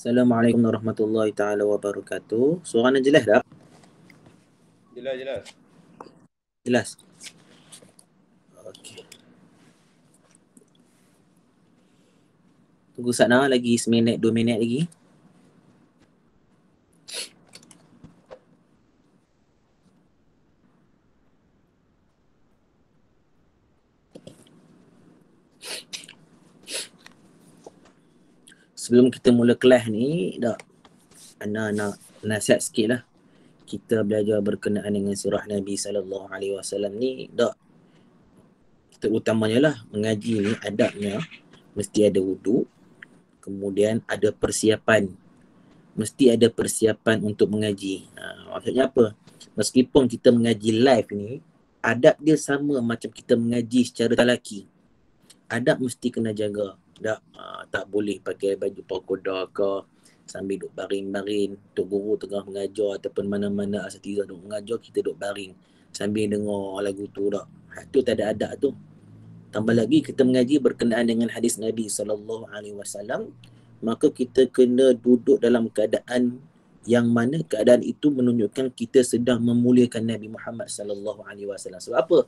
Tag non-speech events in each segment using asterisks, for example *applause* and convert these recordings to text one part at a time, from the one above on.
Assalamualaikum warahmatullahi taala wabarakatuh. Suara anda jelas tak? Jelas jelas. Jelas. Okey. Tunggu sana lagi seminit dua minit lagi. sebelum kita mula kelas ni, dah Ana nak nasihat sikit lah. Kita belajar berkenaan dengan surah Nabi sallallahu alaihi wasallam ni, dah terutamanya lah mengaji ni adabnya mesti ada wuduk kemudian ada persiapan mesti ada persiapan untuk mengaji ha, maksudnya apa meskipun kita mengaji live ni adab dia sama macam kita mengaji secara talaki adab mesti kena jaga tak, uh, tak boleh pakai baju pokoda ke sambil duduk baring-baring. Tok guru tengah mengajar ataupun mana-mana asatiza duduk mengajar, kita duduk baring sambil dengar lagu tu tak. Itu tak ada adab tu. Tambah lagi kita mengaji berkenaan dengan hadis Nabi sallallahu alaihi wasallam, maka kita kena duduk dalam keadaan yang mana keadaan itu menunjukkan kita sedang memuliakan Nabi Muhammad sallallahu alaihi wasallam. Sebab apa?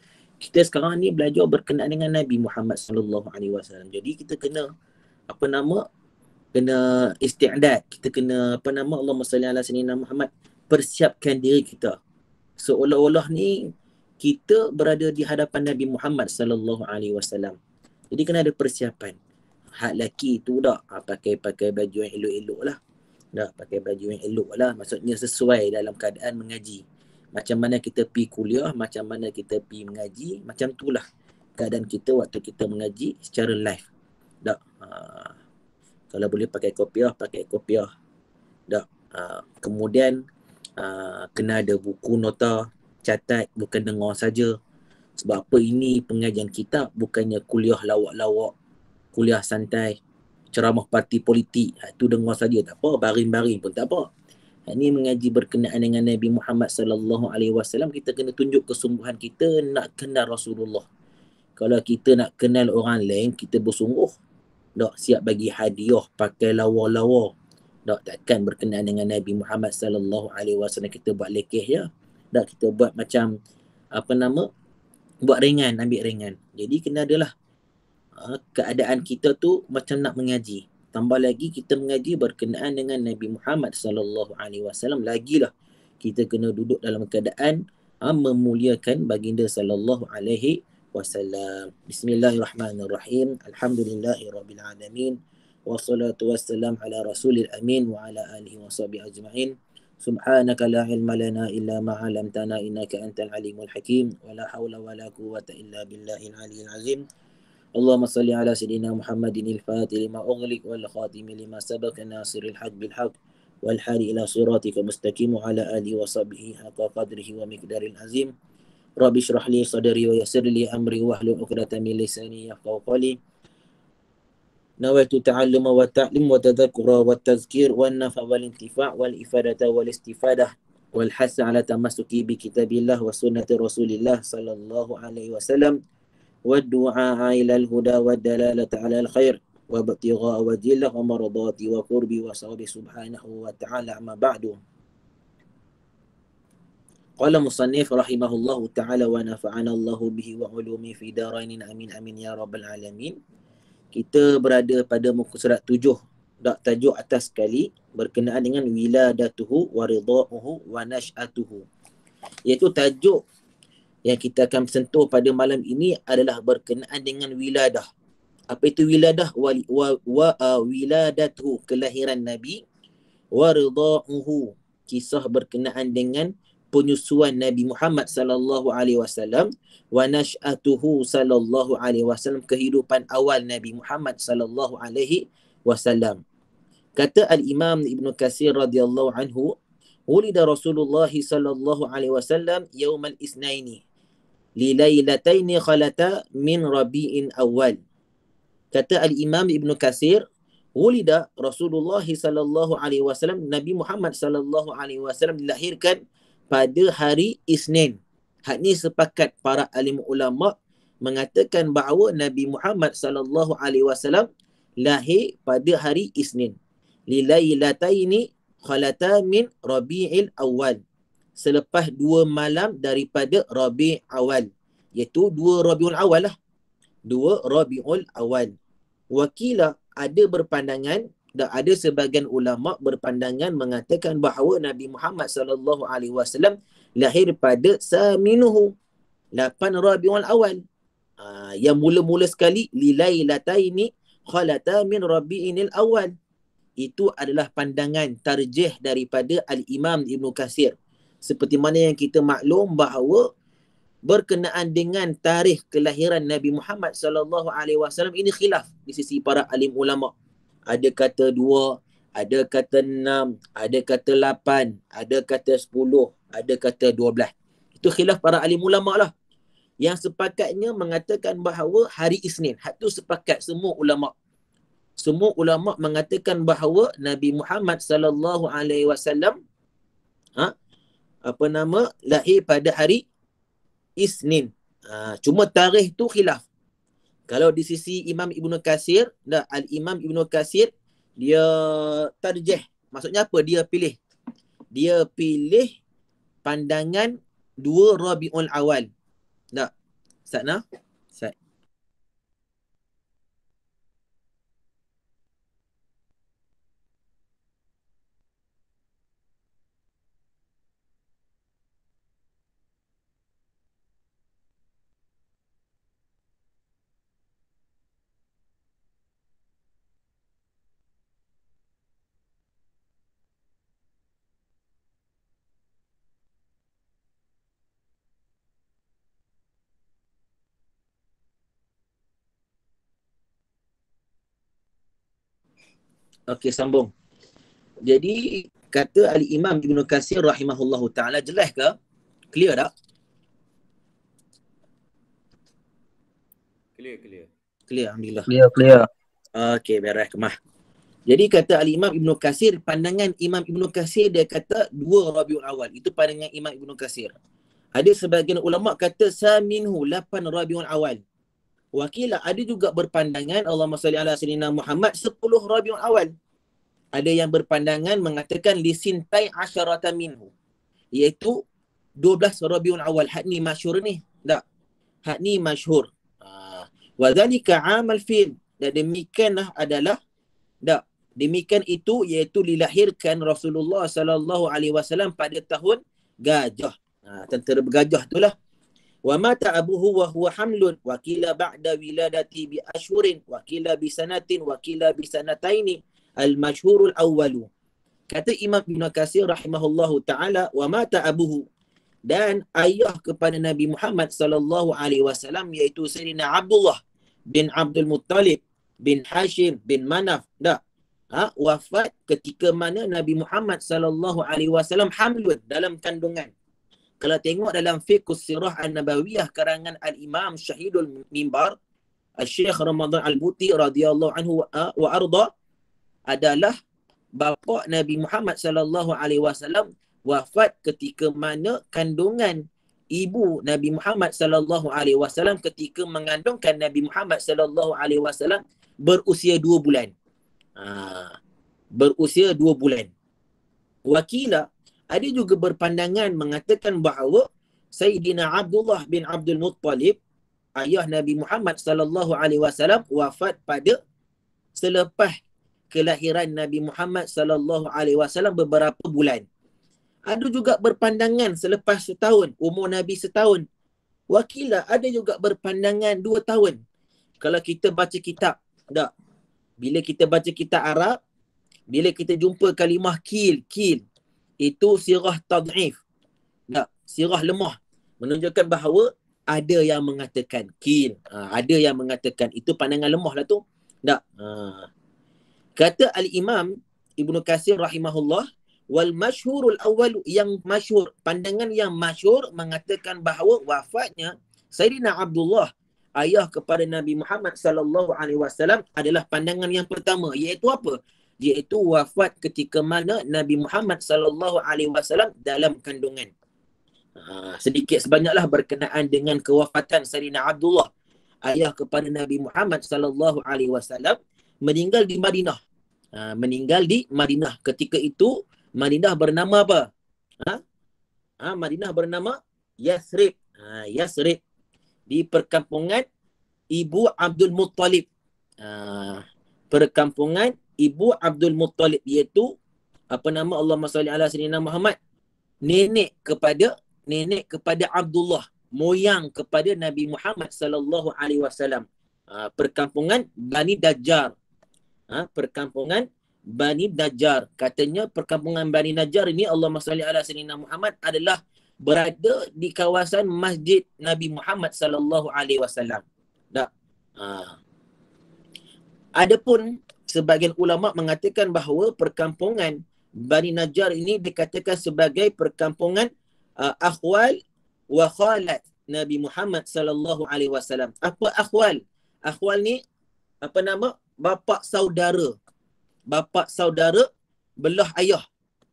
kita sekarang ni belajar berkenaan dengan Nabi Muhammad sallallahu alaihi wasallam. Jadi kita kena apa nama kena isti'dad. Kita kena apa nama Allah Subhanahu alaihi wasallam Muhammad persiapkan diri kita. Seolah-olah ni kita berada di hadapan Nabi Muhammad sallallahu alaihi wasallam. Jadi kena ada persiapan. Hak lelaki tu dah ha, pakai pakai baju yang elok-elok lah. Dah pakai baju yang elok lah. Maksudnya sesuai dalam keadaan mengaji macam mana kita pi kuliah, macam mana kita pi mengaji, macam itulah keadaan kita waktu kita mengaji secara live. Tak. Ha. Kalau boleh pakai kopiah, pakai kopiah. Tak. Ha. Kemudian ha. kena ada buku nota, catat, bukan dengar saja. Sebab apa ini pengajian kita bukannya kuliah lawak-lawak, kuliah santai, ceramah parti politik. Itu ha. dengar saja tak apa, baring-baring pun tak apa ini mengaji berkenaan dengan Nabi Muhammad sallallahu alaihi wasallam kita kena tunjuk kesungguhan kita nak kenal Rasulullah. Kalau kita nak kenal orang lain kita bersungguh. Tak siap bagi hadiah pakai lawa-lawa. Tak takkan berkenaan dengan Nabi Muhammad sallallahu alaihi wasallam kita buat lekeh ya. Tak kita buat macam apa nama buat ringan, ambil ringan. Jadi kena adalah ha, keadaan kita tu macam nak mengaji tambah lagi kita mengaji berkenaan dengan Nabi Muhammad sallallahu alaihi wasallam lagilah kita kena duduk dalam keadaan ha, memuliakan baginda sallallahu alaihi wasallam bismillahirrahmanirrahim alhamdulillahirabbil alamin wassalatu wassalam ala rasulil amin wa ala alihi washabi ajmain سبحانك لا علم لنا إلا ما علمتنا إنك أنت العليم الحكيم ولا حول ولا قوة إلا بالله العلي العظيم اللهم صل على سيدنا محمد الفاتح لما أغلق والخاتم لما سبق ناصر الحق بالحق والحال إلى صراطك مستقيم على آله وصحبه حق قدره ومقدار العظيم رب اشرح لي صدري ويسر لي أمري واحلل عقدة من لساني يفقهوا قولي نويت التعلم والتعليم والتذكر والتذكير والنفع والانتفاع والإفادة والاستفادة والحث على تمسكي بكتاب الله وسنة رسول الله صلى الله عليه وسلم والدعاء إلى الهدى والدلالة على الخير وابتغاء وجه ومرضات وقرب وصوابه سبحانه وتعالى ما بعده قال مصنف رحمه الله تعالى ونفعنا الله به وعلومه في دارين أمين أمين يا رب العالمين kita berada pada muka surat tujuh dak tajuk atas sekali berkenaan dengan wiladatuhu waridahu wa nash'atuhu iaitu tajuk yang kita akan sentuh pada malam ini adalah berkenaan dengan wiladah. Apa itu wiladah? Wa, wa, wa uh, wiladatuhu, kelahiran Nabi. Wa rida'uhu, kisah berkenaan dengan penyusuan Nabi Muhammad sallallahu alaihi wasallam wa nash'atuhu sallallahu alaihi wasallam kehidupan awal Nabi Muhammad sallallahu alaihi wasallam kata al-Imam Ibn Katsir radhiyallahu anhu ulida Rasulullah sallallahu alaihi wasallam yaumal itsnaini lilailataini khalata min rabi'in awal. Kata al-Imam Ibn Kasir, wulida Rasulullah sallallahu alaihi wasallam Nabi Muhammad sallallahu alaihi wasallam dilahirkan pada hari Isnin. Hak ini sepakat para alim ulama mengatakan bahawa Nabi Muhammad sallallahu alaihi wasallam lahir pada hari Isnin. Lilailataini khalata min rabi'il awal selepas dua malam daripada Rabi Awal. Iaitu dua Rabiul Awal lah. Dua Rabiul Awal. Wakila ada berpandangan dan ada sebahagian ulama berpandangan mengatakan bahawa Nabi Muhammad sallallahu alaihi wasallam lahir pada saminuhu lapan Rabiul Awal. Aa, ha, yang mula-mula sekali lilailataini khalata min Rabiinil Awal. Itu adalah pandangan tarjih daripada Al-Imam Ibn Kasir seperti mana yang kita maklum bahawa berkenaan dengan tarikh kelahiran Nabi Muhammad sallallahu alaihi wasallam ini khilaf di sisi para alim ulama. Ada kata dua, ada kata enam, ada kata lapan, ada kata sepuluh, ada kata dua belas. Itu khilaf para alim ulama lah. Yang sepakatnya mengatakan bahawa hari Isnin. Itu sepakat semua ulama. Semua ulama mengatakan bahawa Nabi Muhammad sallallahu alaihi wasallam ha, apa nama lahir pada hari Isnin. Ha, cuma tarikh tu khilaf. Kalau di sisi Imam Ibnu Kasir, dah Al-Imam Ibnu Kasir dia tarjih. Maksudnya apa? Dia pilih. Dia pilih pandangan dua Rabiul Awal. Tak? Sana? Okey, sambung. Jadi, kata Ali imam Ibn Qasir rahimahullahu ta'ala, jelas ke? Clear tak? Clear, clear. Clear, Alhamdulillah. Clear, clear. Okey, beres kemah. Jadi kata Ali imam Ibn Qasir, pandangan Imam Ibn Qasir dia kata dua Rabiul Awal. Itu pandangan Imam Ibn Qasir. Ada sebagian ulama kata saminhu lapan rabiun Awal. Wakilah ada juga berpandangan Allah SWT ala Muhammad sepuluh rabiun Awal ada yang berpandangan mengatakan lisin tai asyarata minhu iaitu 12 Rabiul Awal had ni masyhur ni tak had ni masyhur ha. wa zalika amal fil dan demikianlah adalah tak demikian itu iaitu dilahirkan Rasulullah sallallahu alaihi wasallam pada tahun gajah ha, tentera bergajah itulah wa mata abuhu wa huwa hamlun wa kila ba'da wiladati bi ashhurin wa kila bi sanatin wa kila bi sanataini al-majhurul Awalu Kata Imam Ibn Kasir rahimahullahu taala wa mata abuhu dan ayah kepada Nabi Muhammad sallallahu alaihi wasallam iaitu Sayyidina Abdullah bin Abdul Muttalib bin Hashim bin Manaf dah ha, wafat ketika mana Nabi Muhammad sallallahu alaihi wasallam hamlun dalam kandungan kalau tengok dalam fiqh sirah an-nabawiyah karangan al-imam syahidul mimbar al-syekh Ramadan al-Buti radhiyallahu anhu wa, uh, wa arda adalah bapa Nabi Muhammad sallallahu alaihi wasallam wafat ketika mana kandungan ibu Nabi Muhammad sallallahu alaihi wasallam ketika mengandungkan Nabi Muhammad sallallahu alaihi wasallam berusia dua bulan. Ha, berusia dua bulan. Wakila ada juga berpandangan mengatakan bahawa Sayyidina Abdullah bin Abdul Muttalib ayah Nabi Muhammad sallallahu alaihi wasallam wafat pada selepas kelahiran Nabi Muhammad sallallahu alaihi wasallam beberapa bulan. Ada juga berpandangan selepas setahun, umur Nabi setahun. Wakila ada juga berpandangan dua tahun. Kalau kita baca kitab, tak. Bila kita baca kitab Arab, bila kita jumpa kalimah kil, kil, itu sirah tad'if. Tak, sirah lemah. Menunjukkan bahawa ada yang mengatakan kil. Ha, ada yang mengatakan itu pandangan lemah lah tu. Tak. Ha. Kata Al-Imam Ibnu Kasir rahimahullah wal masyhurul awal yang masyhur pandangan yang masyhur mengatakan bahawa wafatnya Sayyidina Abdullah ayah kepada Nabi Muhammad sallallahu alaihi wasallam adalah pandangan yang pertama iaitu apa iaitu wafat ketika mana Nabi Muhammad sallallahu alaihi wasallam dalam kandungan ha, sedikit sebanyaklah berkenaan dengan kewafatan Sayyidina Abdullah ayah kepada Nabi Muhammad sallallahu alaihi wasallam meninggal di Madinah. Ha, meninggal di Madinah. Ketika itu, Madinah bernama apa? Ha? Ha, Madinah bernama Yasrib. Ha, Yathrib. Di perkampungan Ibu Abdul Muttalib. Ha, perkampungan Ibu Abdul Muttalib. Iaitu, apa nama Allah SWT ala nama Muhammad? Nenek kepada nenek kepada Abdullah moyang kepada Nabi Muhammad sallallahu alaihi wasallam ha, perkampungan Bani Dajjar ha, perkampungan Bani Najjar. Katanya perkampungan Bani Najjar ini Allah SWT ala Sayyidina Muhammad adalah berada di kawasan Masjid Nabi Muhammad sallallahu alaihi wasallam. Tak. Ha. Adapun sebagian ulama mengatakan bahawa perkampungan Bani Najjar ini dikatakan sebagai perkampungan uh, akhwal wa khalat Nabi Muhammad sallallahu alaihi wasallam. Apa akhwal? Akhwal ni apa nama? bapa saudara. Bapa saudara belah ayah.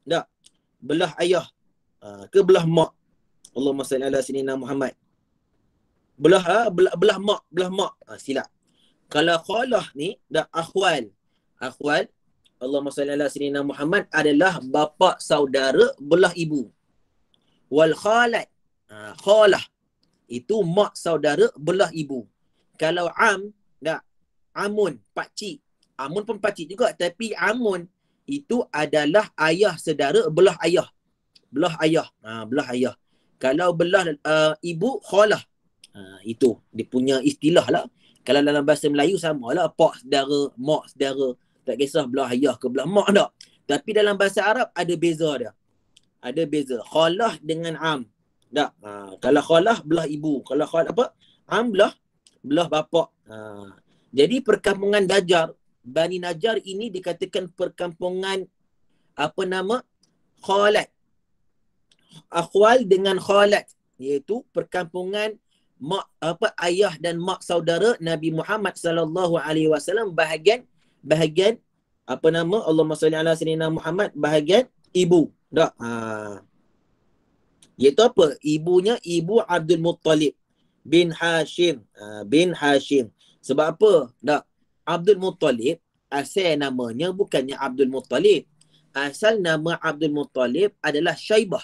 Tak. Belah ayah. Ha, ke belah mak. Allah salli ala sini nama Muhammad. Belah, ha? belah belah mak, belah mak. Ha, silap. Kalau khalah ni dah akhwal. Akhwal Allah salli ala sini nama Muhammad adalah bapa saudara belah ibu. Wal khalat. Ha, khalah. Itu mak saudara belah ibu. Kalau am, dah. Amun, pakcik. Amun pun pakcik juga. Tapi Amun itu adalah ayah sedara belah ayah. Belah ayah. Ha, belah ayah. Kalau belah uh, ibu, kholah. Ha, itu dia punya istilah lah. Kalau dalam bahasa Melayu sama lah. Pak sedara, mak sedara. Tak kisah belah ayah ke belah mak tak. Tapi dalam bahasa Arab ada beza dia. Ada beza. Kholah dengan am. Tak. Ha, kalau kholah, belah ibu. Kalau kholah apa? Am belah, belah bapak. Ha, jadi perkampungan Najar, Bani Najar ini dikatakan perkampungan apa nama? Khalat. Akhwal dengan Khalat iaitu perkampungan mak apa ayah dan mak saudara Nabi Muhammad sallallahu alaihi wasallam bahagian bahagian apa nama Allahumma salli ala sayyidina Muhammad bahagian ibu dak ha iaitu apa ibunya ibu Abdul Muttalib bin Hashim ha, bin Hashim sebab apa? Tak. Abdul Muttalib, asal namanya bukannya Abdul Muttalib. Asal nama Abdul Muttalib adalah Syaibah.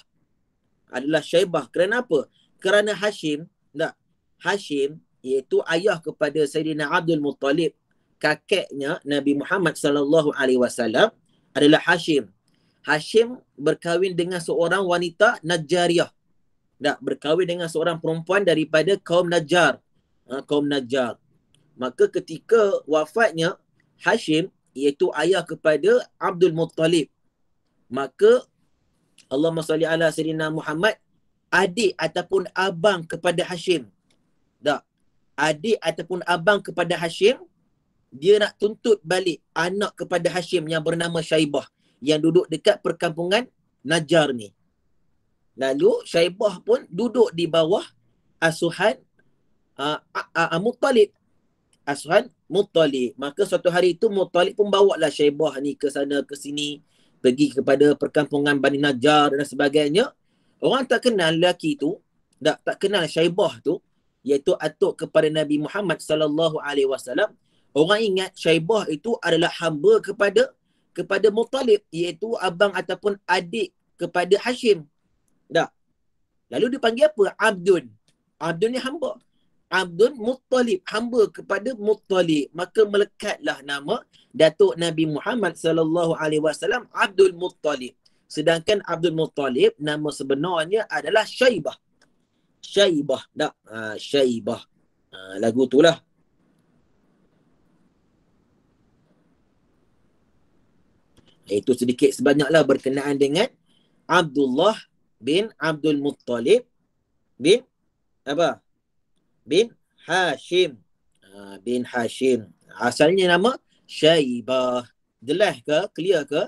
Adalah Syaibah. Kerana apa? Kerana Hashim, tak. Hashim, iaitu ayah kepada Sayyidina Abdul Muttalib, kakeknya Nabi Muhammad sallallahu alaihi wasallam adalah Hashim. Hashim berkahwin dengan seorang wanita Najariah. Tak, berkahwin dengan seorang perempuan daripada kaum Najar, Ha, kaum Najar maka ketika wafatnya Hashim iaitu ayah kepada Abdul Muttalib maka Allah salli ala Serina Muhammad adik ataupun abang kepada Hashim tak adik ataupun abang kepada Hashim dia nak tuntut balik anak kepada Hashim yang bernama Syaibah yang duduk dekat perkampungan Najar ni lalu Syaibah pun duduk di bawah asuhan uh, uh, uh, Muttalib Ashan Mutalib. Maka suatu hari itu Mutalib pun bawa lah Syaibah ni ke sana ke sini. Pergi kepada perkampungan Bani Najjar dan sebagainya. Orang tak kenal lelaki itu. Tak, tak kenal Syaibah tu. Iaitu atuk kepada Nabi Muhammad sallallahu alaihi wasallam. Orang ingat Syaibah itu adalah hamba kepada kepada Mutalib. Iaitu abang ataupun adik kepada Hashim. Tak? Lalu dipanggil apa? Abdun. Abdun ni hamba. Abdul Muttalib hamba kepada Muttalib maka melekatlah nama Datuk Nabi Muhammad sallallahu alaihi wasallam Abdul Muttalib sedangkan Abdul Muttalib nama sebenarnya adalah Shaybah. Shaybah, dak ha, Syaibah ha, lagu itulah Itu sedikit sebanyaklah berkenaan dengan Abdullah bin Abdul Muttalib bin apa? bin Hashim. Uh, bin Hashim. Asalnya nama Syaibah. Jelas ke? Clear ke?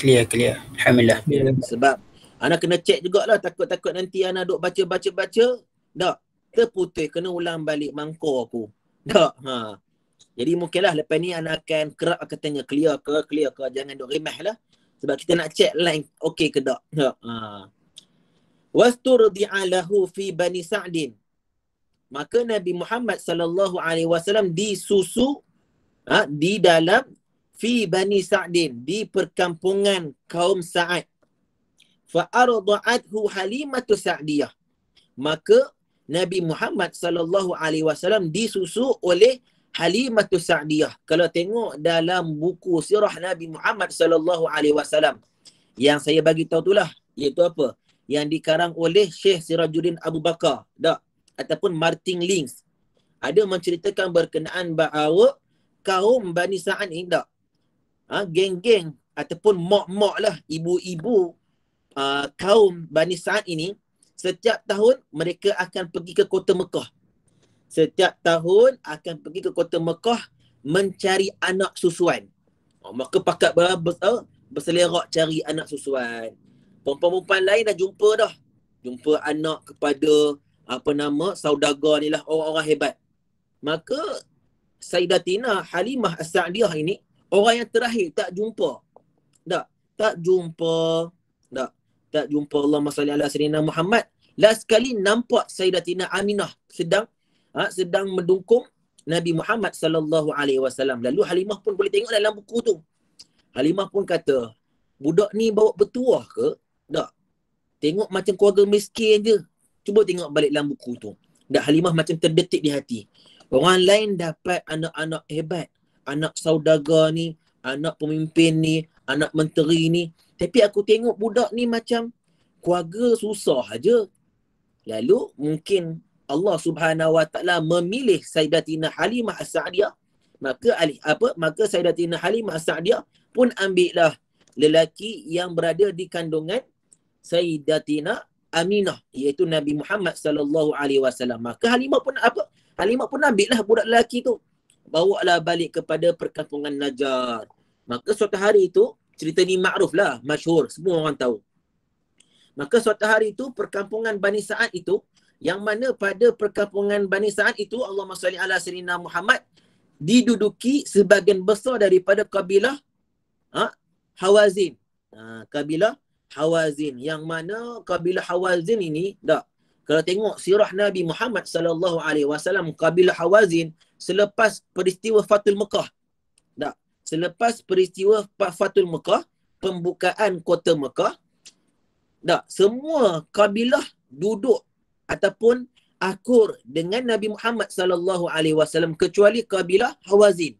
Clear, clear. Alhamdulillah. Sebab anak kena check jugalah takut-takut nanti anak duk baca-baca-baca. Tak. Terputih. Kena ulang balik mangkuk aku. Tak. Ha. Jadi mungkinlah lepas ni anak akan kerap akan tanya clear ke, clear ke. Jangan duk remeh lah. Sebab kita nak check line okey ke tak. Tak. Ha wasturdi'a lahu fi bani sa'din maka nabi Muhammad sallallahu alaihi wasallam disusu ha, di dalam fi bani sa'din di perkampungan kaum sa'ad fa ardu'athu halimatu sa'diyah maka nabi Muhammad sallallahu alaihi wasallam disusu oleh halimatu sa'diyah kalau tengok dalam buku sirah nabi Muhammad sallallahu alaihi wasallam yang saya bagi tahu itulah iaitu apa yang dikarang oleh Syekh Sirajuddin Abu Bakar. Tak? Ataupun Martin Links. Ada menceritakan berkenaan bahawa kaum Bani Sa'an ini tak? Ha, geng-geng ataupun mok-mok lah ibu-ibu uh, kaum Bani Sa'an ini setiap tahun mereka akan pergi ke kota Mekah. Setiap tahun akan pergi ke kota Mekah mencari anak susuan. Oh, maka pakat berapa? Berselerak cari anak susuan perempuan-perempuan lain dah jumpa dah. Jumpa anak kepada apa nama Saudagar ni lah orang-orang hebat. Maka Sayyidatina Halimah As-Sa'diyah ini orang yang terakhir tak jumpa. Tak, tak jumpa. Tak, tak jumpa Allah SWT ala Serina Muhammad. Last sekali nampak Sayyidatina Aminah sedang ha, sedang mendukung Nabi Muhammad sallallahu alaihi wasallam. Lalu Halimah pun boleh tengok dalam buku tu. Halimah pun kata, budak ni bawa bertuah ke? Tengok macam keluarga miskin je. Cuba tengok balik dalam buku tu. Dah Halimah macam terdetik di hati. Orang lain dapat anak-anak hebat. Anak saudaga ni, anak pemimpin ni, anak menteri ni. Tapi aku tengok budak ni macam keluarga susah aja. Lalu mungkin Allah Subhanahu Wa Taala memilih Sayyidatina Halimah As-Sa'diyah. Maka alih apa? Maka Sayyidatina Halimah As-Sa'diyah pun ambillah lelaki yang berada di kandungan Sayyidatina Aminah iaitu Nabi Muhammad sallallahu alaihi wasallam. Maka Halimah pun apa? Halimah pun ambil lah budak lelaki tu. lah balik kepada perkampungan Najar. Maka suatu hari itu cerita ni makruf lah, masyhur, semua orang tahu. Maka suatu hari itu perkampungan Bani Sa'ad itu yang mana pada perkampungan Bani Sa'ad itu Allah SWT ala Serina Muhammad diduduki sebagian besar daripada kabilah ha? Hawazin. Ha, kabilah Hawazin yang mana kabilah Hawazin ini dah. kalau tengok sirah Nabi Muhammad sallallahu alaihi wasallam kabilah Hawazin selepas peristiwa Fatul Mekah dah. selepas peristiwa Fatul Mekah pembukaan kota Mekah dah. semua kabilah duduk ataupun akur dengan Nabi Muhammad sallallahu alaihi wasallam kecuali kabilah Hawazin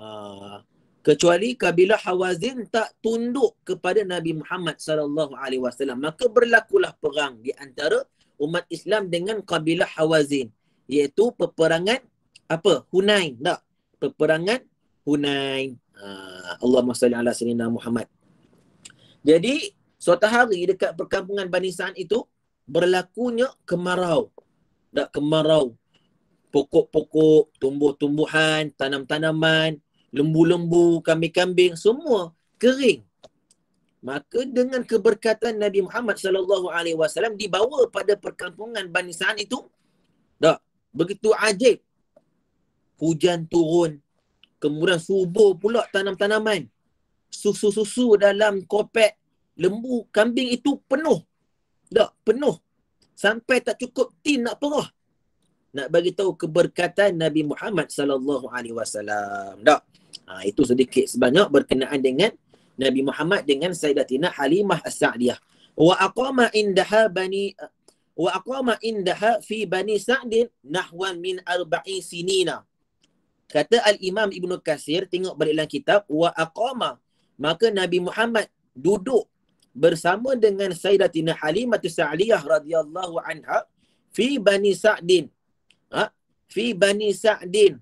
ah, kecuali kabilah Hawazin tak tunduk kepada Nabi Muhammad sallallahu alaihi wasallam maka berlakulah perang di antara umat Islam dengan kabilah Hawazin iaitu peperangan apa Hunain tak peperangan Hunain ha, Allah salli ala sayyidina Muhammad jadi suatu hari dekat perkampungan Bani Sa'ad itu berlakunya kemarau tak kemarau pokok-pokok tumbuh-tumbuhan tanam-tanaman lembu-lembu, kambing-kambing semua kering. Maka dengan keberkatan Nabi Muhammad sallallahu alaihi wasallam dibawa pada perkampungan Bani Sa'ad itu tak begitu ajaib. Hujan turun, kemudian subuh pula tanam-tanaman. Susu-susu dalam kopek lembu kambing itu penuh. Tak penuh. Sampai tak cukup tin nak perah nak bagi tahu keberkatan Nabi Muhammad sallallahu alaihi wasallam. Tak. Ha, itu sedikit sebanyak berkenaan dengan Nabi Muhammad dengan Sayyidatina Halimah As-Sa'diyah. Wa aqama indaha bani wa aqama indaha fi bani Sa'd nahwan min arba'i sinina. Kata Al-Imam Ibn Kasir tengok balik dalam kitab wa aqama maka Nabi Muhammad duduk bersama dengan Sayyidatina Halimah As-Sa'diyah radhiyallahu anha fi bani Sa'd. Ha? Fi bani Sa'din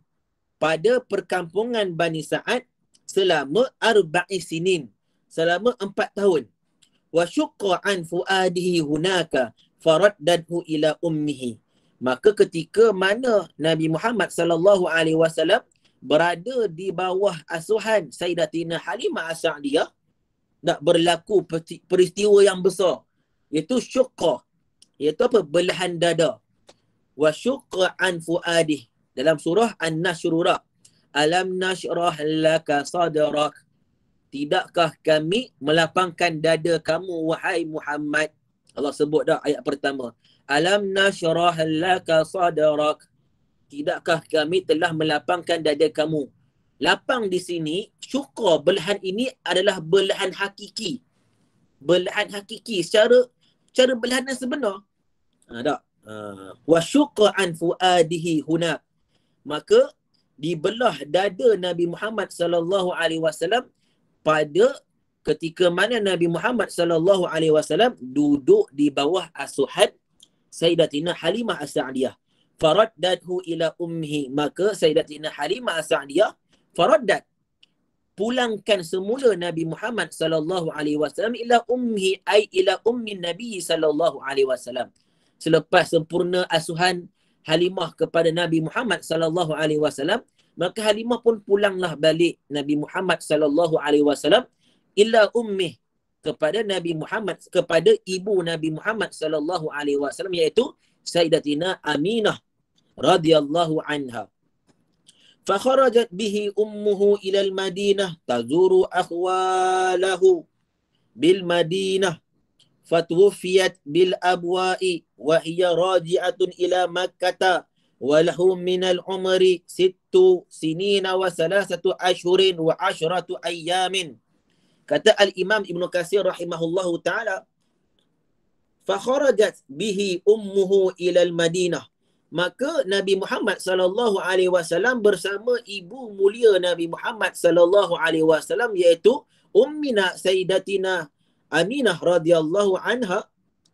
pada perkampungan Bani Sa'ad selama arba'i sinin selama empat tahun wa syuqqa an fuadihi hunaka faraddadhu ila ummihi maka ketika mana Nabi Muhammad sallallahu alaihi wasallam berada di bawah asuhan Sayyidatina Halimah As-Sa'diyah nak berlaku peristiwa yang besar iaitu syuqqa iaitu apa belahan dada wa syuqqa an fuadihi dalam surah An-Nashrura. Alam nashrah laka sadrak. Tidakkah kami melapangkan dada kamu wahai Muhammad? Allah sebut dah ayat pertama. Alam nashrah laka sadrak. Tidakkah kami telah melapangkan dada kamu? Lapang di sini, syukur belahan ini adalah belahan hakiki. Belahan hakiki secara secara belahan yang sebenar. Ha, tak? Ha. Wa syukur an hunak maka dibelah dada Nabi Muhammad sallallahu alaihi wasallam pada ketika mana Nabi Muhammad sallallahu alaihi wasallam duduk di bawah asuhan Sayyidatina Halimah As-Sa'diyah faraddathu ila ummi. maka Sayyidatina Halimah As-Sa'diyah faraddat pulangkan semula Nabi Muhammad sallallahu alaihi wasallam ila ummi. ai ila ummi Nabi sallallahu alaihi wasallam selepas sempurna asuhan Halimah kepada Nabi Muhammad sallallahu alaihi wasallam maka Halimah pun pulanglah balik Nabi Muhammad sallallahu alaihi wasallam illa ummi kepada Nabi Muhammad kepada ibu Nabi Muhammad sallallahu alaihi wasallam iaitu Sayyidatina Aminah radhiyallahu anha فخرجت به Madinah إلى المدينة bil Madinah بالمدينة bil abwai wa hiya raji'atun ila makkata wa lahu min al-umri sittu sinina wa salasatu ashhurin wa ashratu ayyamin kata al-imam ibnu kasir rahimahullahu taala fa kharajat bihi ummuhu ila al-madinah maka nabi Muhammad sallallahu alaihi wasallam bersama ibu mulia nabi Muhammad sallallahu alaihi wasallam iaitu ummina sayyidatina Aminah radhiyallahu anha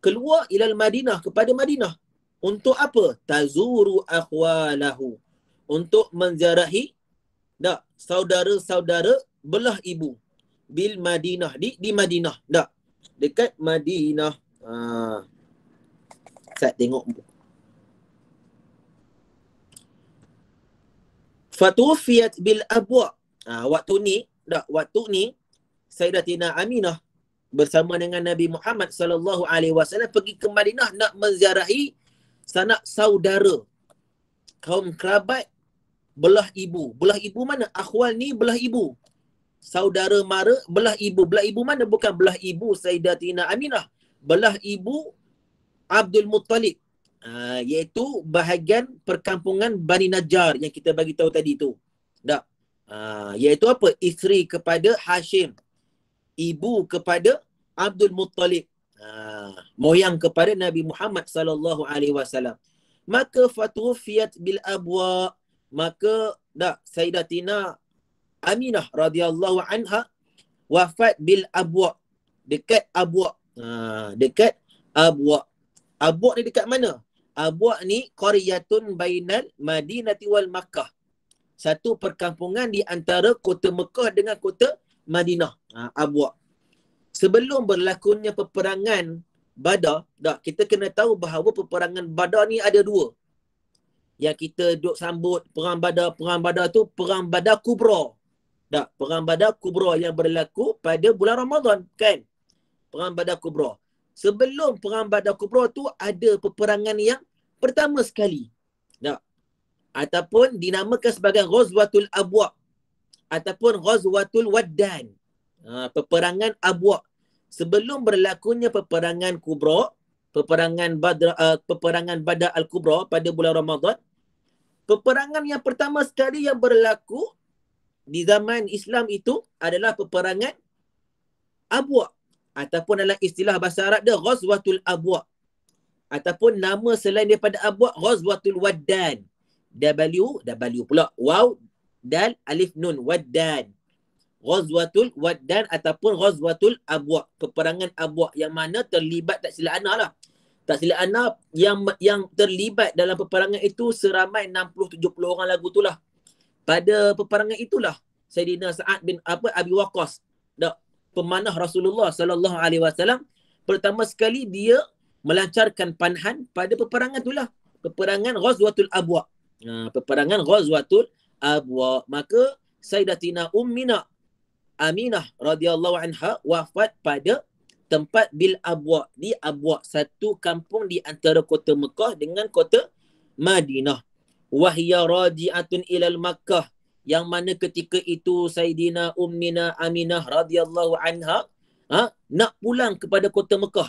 keluar ilal Madinah kepada Madinah. Untuk apa? Tazuru akhwalahu. Untuk menziarahi Dak saudara-saudara belah ibu bil Madinah di di Madinah. Dak Dekat Madinah. Ha. Sat tengok Fatufiyat bil abwa. Ha, waktu ni, Dak waktu ni, Sayyidatina Aminah bersama dengan Nabi Muhammad sallallahu alaihi wasallam pergi ke Madinah nak menziarahi sanak saudara kaum kerabat belah ibu. Belah ibu mana? Akhwal ni belah ibu. Saudara mara belah ibu. Belah ibu mana? Bukan belah ibu Sayyidatina Aminah. Belah ibu Abdul Muttalib. Ha, iaitu bahagian perkampungan Bani Najjar yang kita bagi tahu tadi tu. Tak. Ha, iaitu apa? Isteri kepada Hashim. Ibu kepada Abdul Muttalib aa, ha, moyang kepada Nabi Muhammad sallallahu alaihi wasallam maka fatufiyat bil abwa maka dak sayyidatina Aminah radhiyallahu anha wafat bil abwa dekat abwa ha, dekat abwa abwa ni dekat mana abwa ni qaryatun bainal madinati wal makkah satu perkampungan di antara kota Mekah dengan kota Madinah ha, abwa sebelum berlakunya peperangan Badar, dah kita kena tahu bahawa peperangan Badar ni ada dua. Yang kita duk sambut perang Badar, perang Badar tu perang Badar Kubra. Dah, perang Badar Kubra yang berlaku pada bulan Ramadan, kan? Perang Badar Kubra. Sebelum perang Badar Kubra tu ada peperangan yang pertama sekali. Dah. Ataupun dinamakan sebagai Ghazwatul Abwa ataupun Ghazwatul Waddan. Ha, peperangan Abwa sebelum berlakunya peperangan Kubro, peperangan badra uh, peperangan badar al Kubro pada bulan ramadan peperangan yang pertama sekali yang berlaku di zaman Islam itu adalah peperangan Abwa ataupun dalam istilah bahasa Arab dia Ghazwatul Abwa ataupun nama selain daripada Abwa Ghazwatul Waddan W W pula Wow, dal alif nun Waddan Ghazwatul Waddan ataupun Ghazwatul Abwa. peperangan Abwa yang mana terlibat tak silap Ana lah. Tak silap Ana yang, yang terlibat dalam peperangan itu seramai 60-70 orang lagu itulah Pada peperangan itulah Sayyidina Sa'ad bin apa Abi Waqas. Dak pemanah Rasulullah sallallahu alaihi wasallam pertama sekali dia melancarkan panahan pada peperangan itulah peperangan Ghazwatul Abwa. Ha, peperangan Ghazwatul Abwa. Maka Sayyidatina Ummina Aminah radhiyallahu anha wafat pada tempat Bil Abwa di Abwa satu kampung di antara kota Mekah dengan kota Madinah. Wahya radiatun ilal Makkah yang mana ketika itu Sayyidina Ummina Aminah radhiyallahu anha ha, nak pulang kepada kota Mekah.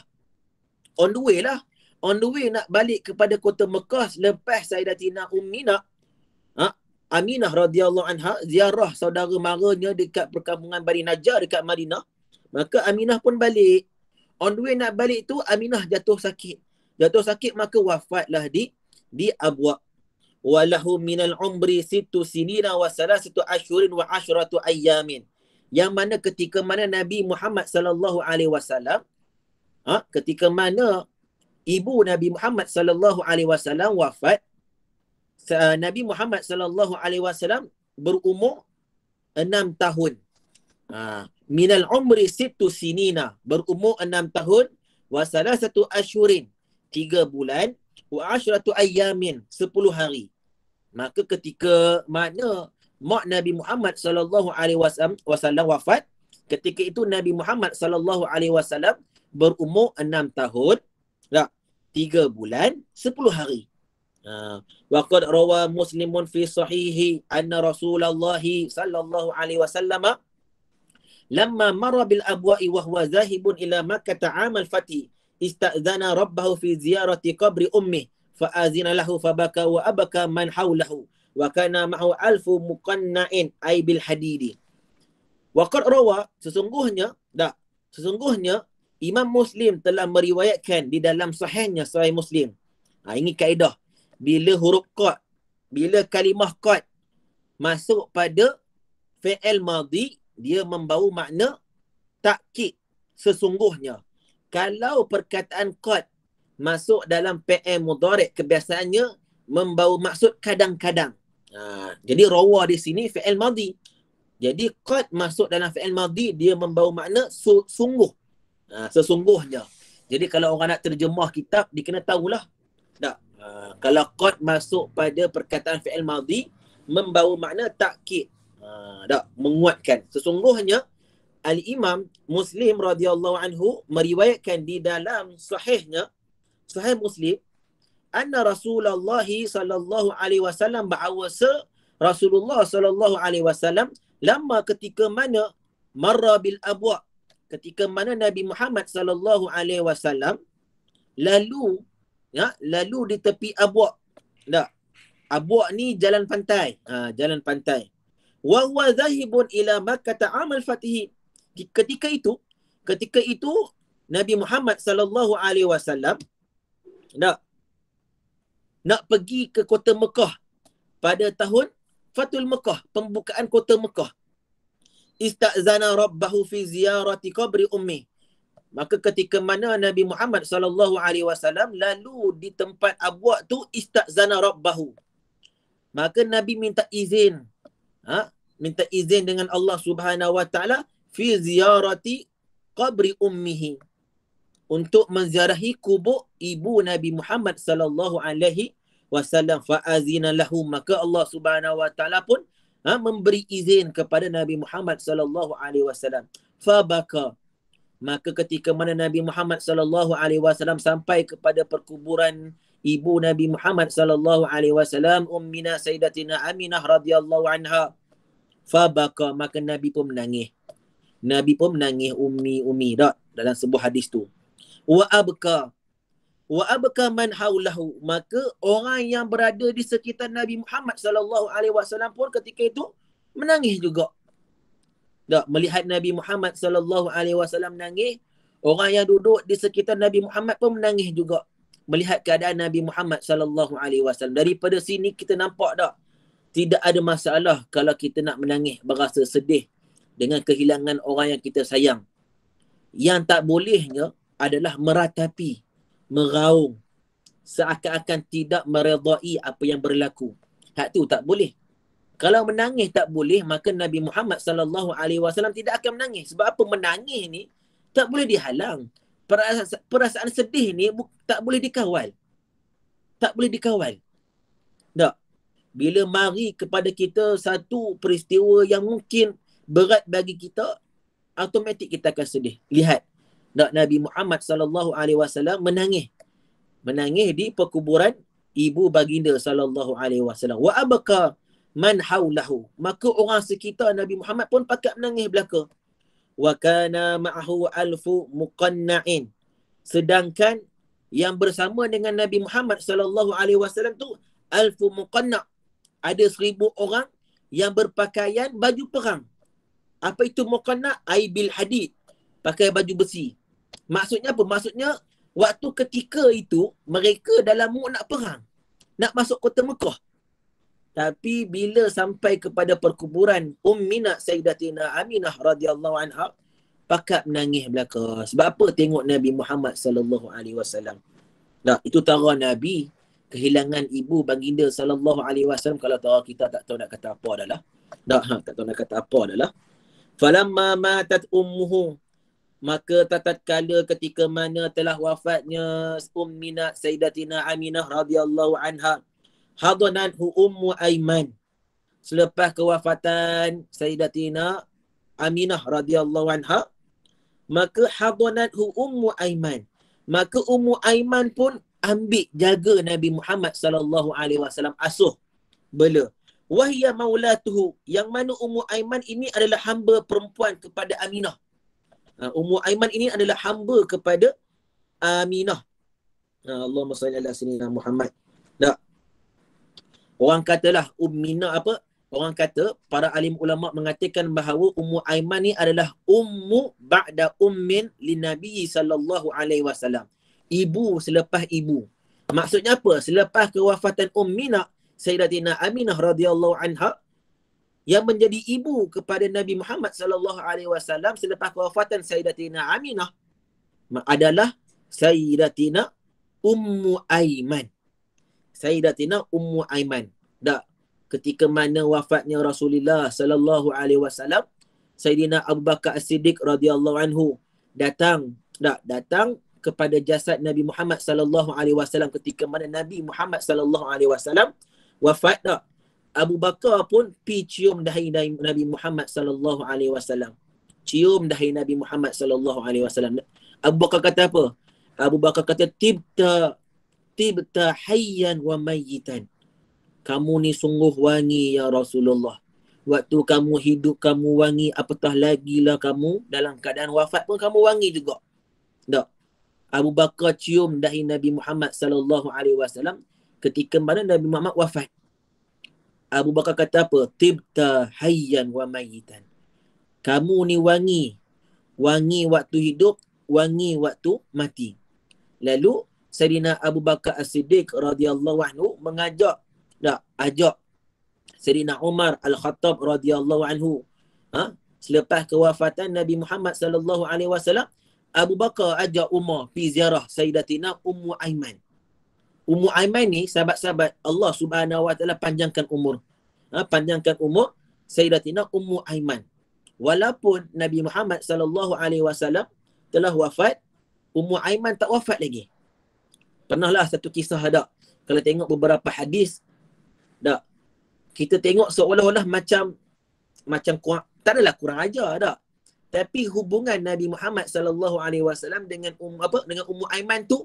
On the way lah. On the way nak balik kepada kota Mekah selepas Sayyidatina Ummina Aminah radhiyallahu anha ziarah saudara maranya dekat perkampungan Bani Najjar dekat Madinah. Maka Aminah pun balik. On the way nak balik tu Aminah jatuh sakit. Jatuh sakit maka wafatlah di di Abwa. Walahu minal umri situ sinina wa salasatu ashurin wa ashratu ayamin. Yang mana ketika mana Nabi Muhammad sallallahu alaihi wasallam ha ketika mana ibu Nabi Muhammad sallallahu alaihi wasallam wafat Uh, Nabi Muhammad sallallahu alaihi wasallam berumur enam tahun. Ha, minal umri situ sinina berumur enam tahun wa satu ashurin tiga bulan wa ashratu ayamin sepuluh hari. Maka ketika mana mak Nabi Muhammad sallallahu alaihi wasallam wafat, ketika itu Nabi Muhammad sallallahu alaihi wasallam berumur enam tahun. Ya, tak, 3 bulan sepuluh hari. Ah, waqad rawa muslimun fi sahihi anna rasulullah sallallahu alaihi wasallam lamma mara bil abwa'i wa huwa zahibun ila makkah ta'amal fati istazana rabbahu fi ziyarati qabri ummi fa'azina lahu fabaka wa abaka man hawlahu wa kana ma'ahu alfu muqanna'in ay bil hadidi waqad rawa sesungguhnya dak sesungguhnya Imam Muslim telah meriwayatkan di dalam sahihnya sahih Muslim. Ha, ini kaedah bila huruf qad bila kalimah qad masuk pada fi'il madhi dia membawa makna takkid sesungguhnya kalau perkataan qad masuk dalam fi'il mudhari' kebiasaannya membawa maksud kadang-kadang ha, jadi rawa di sini fi'il madhi jadi qad masuk dalam fi'il madhi dia membawa makna su- sungguh ha, sesungguhnya jadi kalau orang nak terjemah kitab dia kena tahulah tak Ah, kalau qad masuk pada perkataan fi'il madhi membawa makna takkid uh, tak menguatkan sesungguhnya al imam muslim radhiyallahu anhu meriwayatkan di dalam sahihnya sahih muslim anna rasulullah sallallahu alaihi wasallam bahawa rasulullah sallallahu alaihi wasallam lama ketika mana marra bil abwa ketika mana nabi Muhammad sallallahu alaihi wasallam lalu ya lalu di tepi abuak tak abuak ni jalan pantai ha, jalan pantai wa huwa zahibun ila makkah amal fatih ketika itu ketika itu Nabi Muhammad sallallahu alaihi wasallam nak nak pergi ke kota Mekah pada tahun Fatul Mekah pembukaan kota Mekah istazana rabbahu fi ziyarati qabri ummi maka ketika mana Nabi Muhammad sallallahu alaihi wasallam lalu di tempat abwa tu istazana rabbahu maka Nabi minta izin ha minta izin dengan Allah Subhanahu wa taala fi ziyarati qabri ummihi untuk menziarahi kubur ibu Nabi Muhammad sallallahu alaihi wasallam fa azina lahu maka Allah Subhanahu wa taala pun ha, memberi izin kepada Nabi Muhammad sallallahu alaihi wasallam fa baka maka ketika mana Nabi Muhammad sallallahu alaihi wasallam sampai kepada perkuburan ibu Nabi Muhammad sallallahu alaihi wasallam ummina sayyidatina Aminah radhiyallahu anha fabaka maka Nabi pun menangis Nabi pun menangis ummi ummi dak dalam sebuah hadis tu wa abka wa abka man haulahu maka orang yang berada di sekitar Nabi Muhammad sallallahu alaihi wasallam pun ketika itu menangis juga tak melihat Nabi Muhammad sallallahu alaihi wasallam menangis, orang yang duduk di sekitar Nabi Muhammad pun menangis juga melihat keadaan Nabi Muhammad sallallahu alaihi wasallam. Daripada sini kita nampak tak tidak ada masalah kalau kita nak menangis berasa sedih dengan kehilangan orang yang kita sayang. Yang tak bolehnya adalah meratapi, meraung seakan-akan tidak meredai apa yang berlaku. Hak tu tak boleh. Kalau menangis tak boleh, maka Nabi Muhammad sallallahu alaihi wasallam tidak akan menangis. Sebab apa menangis ni tak boleh dihalang. perasaan sedih ni tak boleh dikawal. Tak boleh dikawal. Tak. Bila mari kepada kita satu peristiwa yang mungkin berat bagi kita, automatik kita akan sedih. Lihat. Tak Nabi Muhammad sallallahu alaihi wasallam menangis. Menangis di perkuburan ibu baginda sallallahu alaihi wasallam. Wa abaka man haulahu maka orang sekitar Nabi Muhammad pun pakat menangis belaka wa kana ma'ahu alfu muqanna'in sedangkan yang bersama dengan Nabi Muhammad sallallahu alaihi wasallam tu alfu muqanna' ada seribu orang yang berpakaian baju perang apa itu muqanna' ai bil hadid pakai baju besi maksudnya apa maksudnya waktu ketika itu mereka dalam nak perang nak masuk kota Mekah tapi bila sampai kepada perkuburan Ummina Sayyidatina Aminah radhiyallahu anha, pakat menangis belaka. Sebab apa tengok Nabi Muhammad sallallahu alaihi wasallam? Nah, itu tara Nabi kehilangan ibu baginda sallallahu alaihi wasallam kalau tara kita tak tahu nak kata apa dahlah. Dah, ha, tak tahu nak kata apa adalah. Falamma matat ummuhu maka tatkala ketika mana telah wafatnya Ummina Sayyidatina Aminah radhiyallahu anha hadanan hu ummu aiman selepas kewafatan sayyidatina aminah radhiyallahu anha maka hadanat hu ummu aiman maka ummu aiman pun ambil jaga nabi Muhammad sallallahu alaihi wasallam asuh bela wahia maulatuhu yang mana ummu aiman ini adalah hamba perempuan kepada aminah ha, ummu aiman ini adalah hamba kepada aminah ha, Allahumma salli ala sayyidina Muhammad. Tak. Orang katalah ummina apa? Orang kata para alim ulama mengatakan bahawa Ummu Aiman ni adalah ummu ba'da ummin linabi sallallahu alaihi wasallam. Ibu selepas ibu. Maksudnya apa? Selepas kewafatan Ummina Sayyidatina Aminah radhiyallahu anha yang menjadi ibu kepada Nabi Muhammad sallallahu alaihi wasallam selepas kewafatan Sayyidatina Aminah adalah Sayyidatina Ummu Aiman. Sayyidatina Ummu Aiman. Dak ketika mana wafatnya Rasulullah sallallahu alaihi wasallam, Sayyidina Abu Bakar As-Siddiq radhiyallahu anhu datang dak datang kepada jasad Nabi Muhammad sallallahu alaihi wasallam ketika mana Nabi Muhammad sallallahu alaihi wasallam wafat dak. Abu Bakar pun pi cium dahi Nabi Muhammad sallallahu alaihi wasallam. Cium dahi Nabi Muhammad sallallahu alaihi wasallam. Abu Bakar kata apa? Abu Bakar kata tibta tibta hayyan wa mayyitan. Kamu ni sungguh wangi ya Rasulullah. Waktu kamu hidup kamu wangi apatah lagi lah kamu dalam keadaan wafat pun kamu wangi juga. Tak. Abu Bakar cium dahi Nabi Muhammad sallallahu alaihi wasallam ketika mana Nabi Muhammad wafat. Abu Bakar kata apa? Tibta hayyan wa mayyitan. Kamu ni wangi. Wangi waktu hidup, wangi waktu mati. Lalu Sayyidina Abu Bakar As-Siddiq radhiyallahu anhu mengajak tak ajak Sayyidina Umar Al-Khattab radhiyallahu anhu ha selepas kewafatan Nabi Muhammad sallallahu alaihi wasallam Abu Bakar ajak Umar pi ziarah Sayyidatina Ummu Aiman Ummu Aiman ni sahabat-sahabat Allah Subhanahu wa taala panjangkan umur ha panjangkan umur Sayyidatina Ummu Aiman walaupun Nabi Muhammad sallallahu alaihi wasallam telah wafat Ummu Aiman tak wafat lagi Pernahlah satu kisah ada. Kalau tengok beberapa hadis, tak. Kita tengok seolah-olah macam macam kuat. tak adalah kurang aja, tak. Tapi hubungan Nabi Muhammad sallallahu alaihi wasallam dengan um, apa dengan Ummu Aiman tu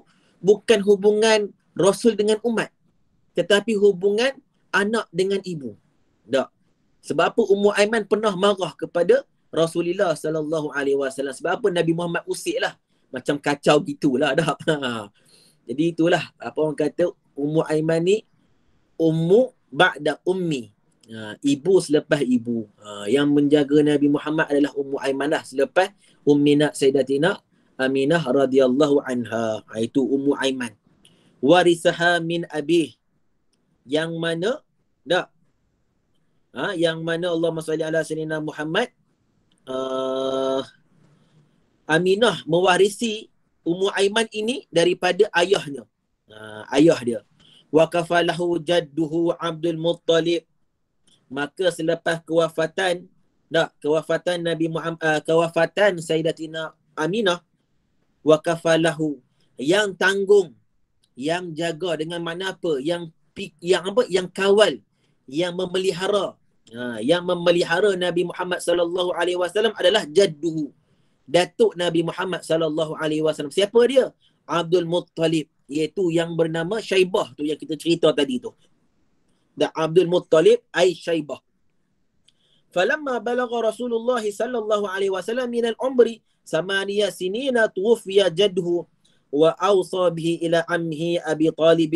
bukan hubungan Rasul dengan umat. Tetapi hubungan anak dengan ibu. Tak. Sebab apa Ummu Aiman pernah marah kepada Rasulullah sallallahu alaihi wasallam sebab apa Nabi Muhammad usiklah macam kacau gitulah dah. *laughs* Ha. Jadi itulah apa orang kata Ummu Aiman ni Ummu Ba'da Ummi. Ha, ibu selepas ibu. Ha, yang menjaga Nabi Muhammad adalah Ummu lah selepas Ummina Sayyidatina Aminah radhiyallahu anha. Ha, itu Ummu Aiman. Warisaha min abih. Yang mana dak? Ha, yang mana Allah Subhanahu ala sayyidina Muhammad uh, Aminah mewarisi Ummu Aiman ini daripada ayahnya. Uh, ayah dia. Wa kafalahu jadduhu Abdul Muttalib. Maka selepas kewafatan tak, kewafatan Nabi Muhammad, uh, kewafatan Sayyidatina Aminah wa kafalahu yang tanggung yang jaga dengan mana apa yang yang apa yang kawal yang memelihara uh, yang memelihara Nabi Muhammad sallallahu alaihi wasallam adalah jadduhu datuk Nabi Muhammad sallallahu alaihi wasallam. Siapa dia? Abdul Muttalib iaitu yang bernama Shaybah tu yang kita cerita tadi tu. Dan Abdul Muttalib ai Shaybah. Falamma balagha Rasulullah sallallahu alaihi wasallam min al-umri samaniya sinina tuwfiya jadhu wa awsa bihi ila ammihi Abi Talib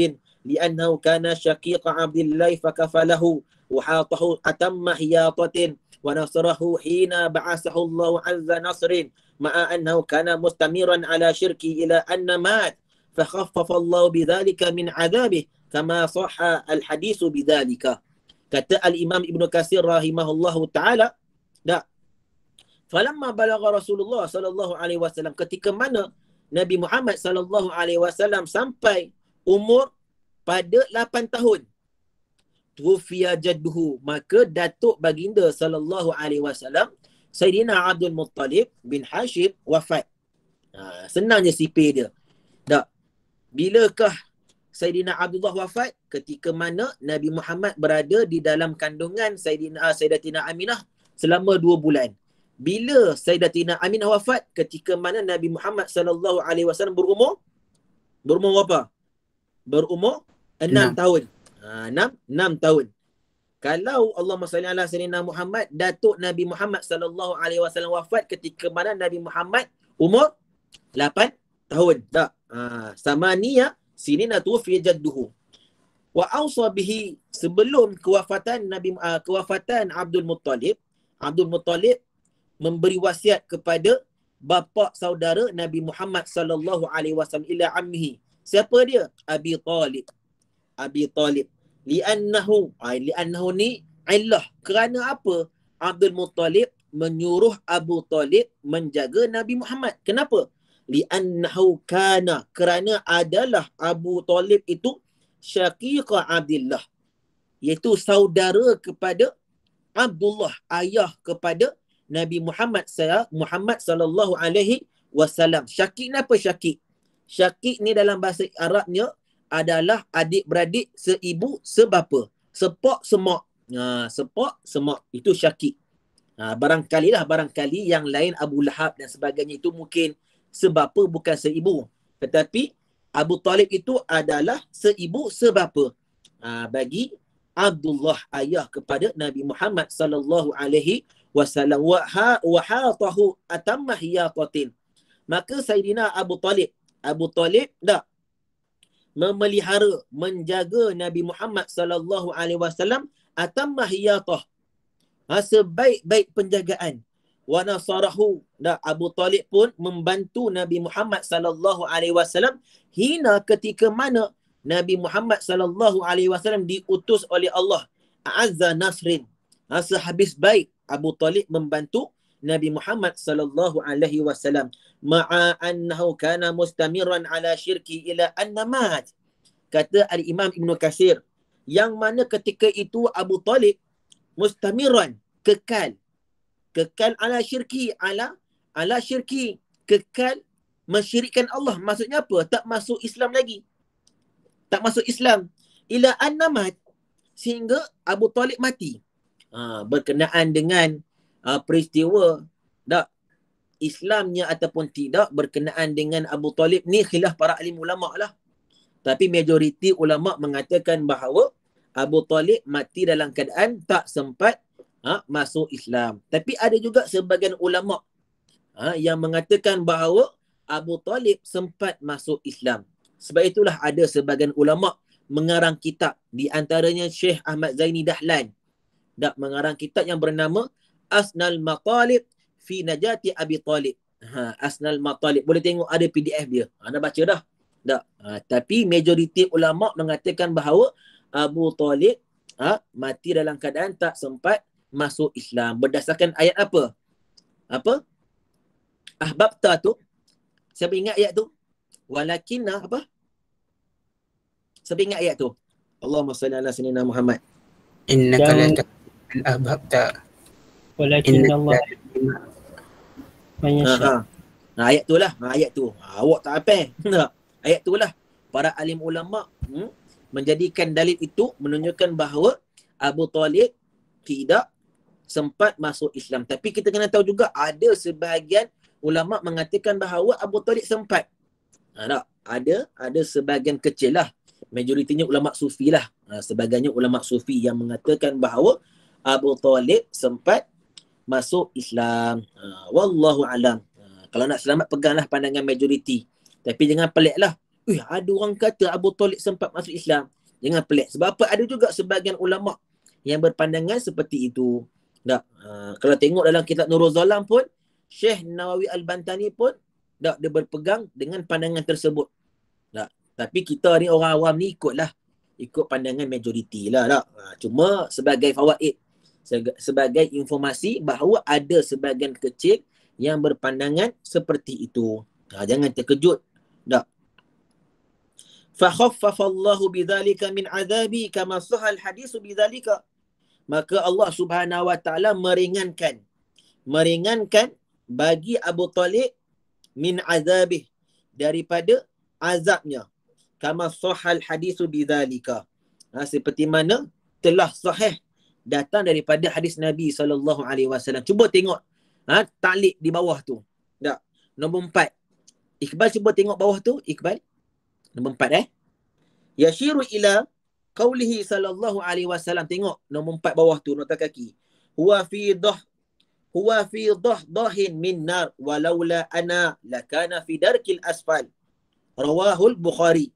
li'annahu kana syaqiqa Abdillah fakafalahu wa hatahu atamma hiyatatin ونصره حين بعثه الله عز نصر مع أنه كان مستمرا على شركه إلى أن مات فخفف الله بذلك من عذابه كما صح الحديث بذلك كتاء الإمام ابن كثير رحمه الله تعالى لا فلما بلغ رسول الله صلى الله عليه وسلم كتك من نبي محمد صلى الله عليه وسلم sampai umur pada 8 tahun tuwfiya jadduhu maka datuk baginda sallallahu alaihi wasallam Sayyidina Abdul Muttalib bin Hashim wafat. Ha, senangnya sipir dia. Tak. Bilakah Sayyidina Abdullah wafat? Ketika mana Nabi Muhammad berada di dalam kandungan Sayyidina ah, Sayyidatina Aminah selama dua bulan. Bila Sayyidatina Aminah wafat? Ketika mana Nabi Muhammad sallallahu alaihi wasallam berumur? Berumur apa? Berumur enam tahun. Ha, enam enam tahun. Kalau Allah SWT ala Sayyidina Muhammad, Datuk Nabi Muhammad sallallahu alaihi wasallam wafat ketika mana Nabi Muhammad umur lapan tahun. Tak. Ha, sama ya. sini natu fi jadduhu. Wa awsa sebelum kewafatan Nabi uh, kewafatan Abdul Muttalib, Abdul Muttalib memberi wasiat kepada bapa saudara Nabi Muhammad sallallahu alaihi wasallam ila ammihi. Siapa dia? Abi Talib. Abi Talib li'annahu ai li'annahu ni illah kerana apa Abdul Muttalib menyuruh Abu Talib menjaga Nabi Muhammad kenapa li'annahu kana kerana adalah Abu Talib itu syaqiqa Abdullah iaitu saudara kepada Abdullah ayah kepada Nabi Muhammad saya Muhammad sallallahu alaihi wasallam syakik ni apa syakik ni dalam bahasa Arabnya adalah adik-beradik seibu sebapa. Sepok semok. Ha, sepok semok. Itu syakik. Ha, barangkali lah barangkali yang lain Abu Lahab dan sebagainya itu mungkin sebapa bukan seibu. Tetapi Abu Talib itu adalah seibu sebapa. Ha, bagi Abdullah ayah kepada Nabi Muhammad sallallahu alaihi wasallam wa ha wa ha tahu atamma hiya qatin maka sayidina Abu Talib Abu Talib dah memelihara menjaga Nabi Muhammad sallallahu alaihi wasallam atamahiyatah ha, asa baik baik penjagaan wa nasarahu dan Abu Talib pun membantu Nabi Muhammad sallallahu alaihi wasallam hina ketika mana Nabi Muhammad sallallahu alaihi wasallam diutus oleh Allah azza nasrin asa habis baik Abu Talib membantu Nabi Muhammad sallallahu alaihi wasallam ma'a annahu kana mustamiran ala syirki ila annamat kata al imam ibnu kasir yang mana ketika itu Abu Talib mustamiran kekal kekal ala syirki ala ala syirki kekal mensyirikkan Allah maksudnya apa tak masuk Islam lagi tak masuk Islam ila annamat sehingga Abu Talib mati ha, berkenaan dengan uh, peristiwa dak Islamnya ataupun tidak berkenaan dengan Abu Talib ni khilaf para alim ulama' lah. Tapi majoriti ulama' mengatakan bahawa Abu Talib mati dalam keadaan tak sempat ha, masuk Islam. Tapi ada juga sebagian ulama' ha, yang mengatakan bahawa Abu Talib sempat masuk Islam. Sebab itulah ada sebagian ulama' mengarang kitab. Di antaranya Syekh Ahmad Zaini Dahlan. Dah mengarang kitab yang bernama Asnal Matalib fi Najati Abi Talib. Ha, Asnal Matalib. Boleh tengok ada PDF dia. Ha, dah baca dah. Tak. Ha, tapi majoriti ulama mengatakan bahawa Abu Talib ha, mati dalam keadaan tak sempat masuk Islam. Berdasarkan ayat apa? Apa? Ahbab ta tu. Siapa ingat ayat tu? Walakina apa? Siapa ingat ayat tu? Allahumma salli ala sayyidina Muhammad. Inna lan tahdi ahbab ta. Walakin Allah Banyak ha, ha. ayat tu lah. ayat tu. Ha, awak tak apa. Eh? *laughs* ayat tu lah. Para alim ulama hmm, menjadikan dalil itu menunjukkan bahawa Abu Talib tidak sempat masuk Islam. Tapi kita kena tahu juga ada sebahagian ulama mengatakan bahawa Abu Talib sempat. Ha, tak? Ada ada sebahagian kecil lah. Majoritinya ulama sufi lah. Ha, sebagainya ulama sufi yang mengatakan bahawa Abu Talib sempat masuk Islam. Uh, wallahu alam. Uh, kalau nak selamat peganglah pandangan majoriti. Tapi jangan peliklah. Ih, ada orang kata Abu Talib sempat masuk Islam. Jangan pelik. Sebab apa? Ada juga sebahagian ulama yang berpandangan seperti itu. Tak. Uh, kalau tengok dalam kitab Nurul Zalam pun, Syekh Nawawi Al-Bantani pun tak dia berpegang dengan pandangan tersebut. Tak. Tapi kita ni orang awam ni ikutlah. Ikut pandangan majoriti lah. Tak. cuma sebagai fawaid sebagai informasi bahawa ada sebahagian kecil yang berpandangan seperti itu. Ha, jangan terkejut. Tak. فَخَفَّفَ اللَّهُ بِذَلِكَ مِنْ عَذَابِي كَمَا صَحَ الْحَدِيثُ بِذَلِكَ Maka Allah subhanahu wa ta'ala meringankan. Meringankan bagi Abu Talib min azabih. Daripada azabnya. Kama sahal hadithu bidhalika. Ha, seperti mana telah sahih datang daripada hadis Nabi sallallahu alaihi wasallam. Cuba tengok ha talik di bawah tu. Tak. Nombor empat. Iqbal cuba tengok bawah tu, Iqbal. Nombor empat eh. Yashiru ila qawlihi sallallahu alaihi wasallam. Tengok nombor empat bawah tu nota kaki. Huwa fi dhah huwa fi dhah dhahin min nar walaula ana lakana fi darkil asfal. Rawahul Bukhari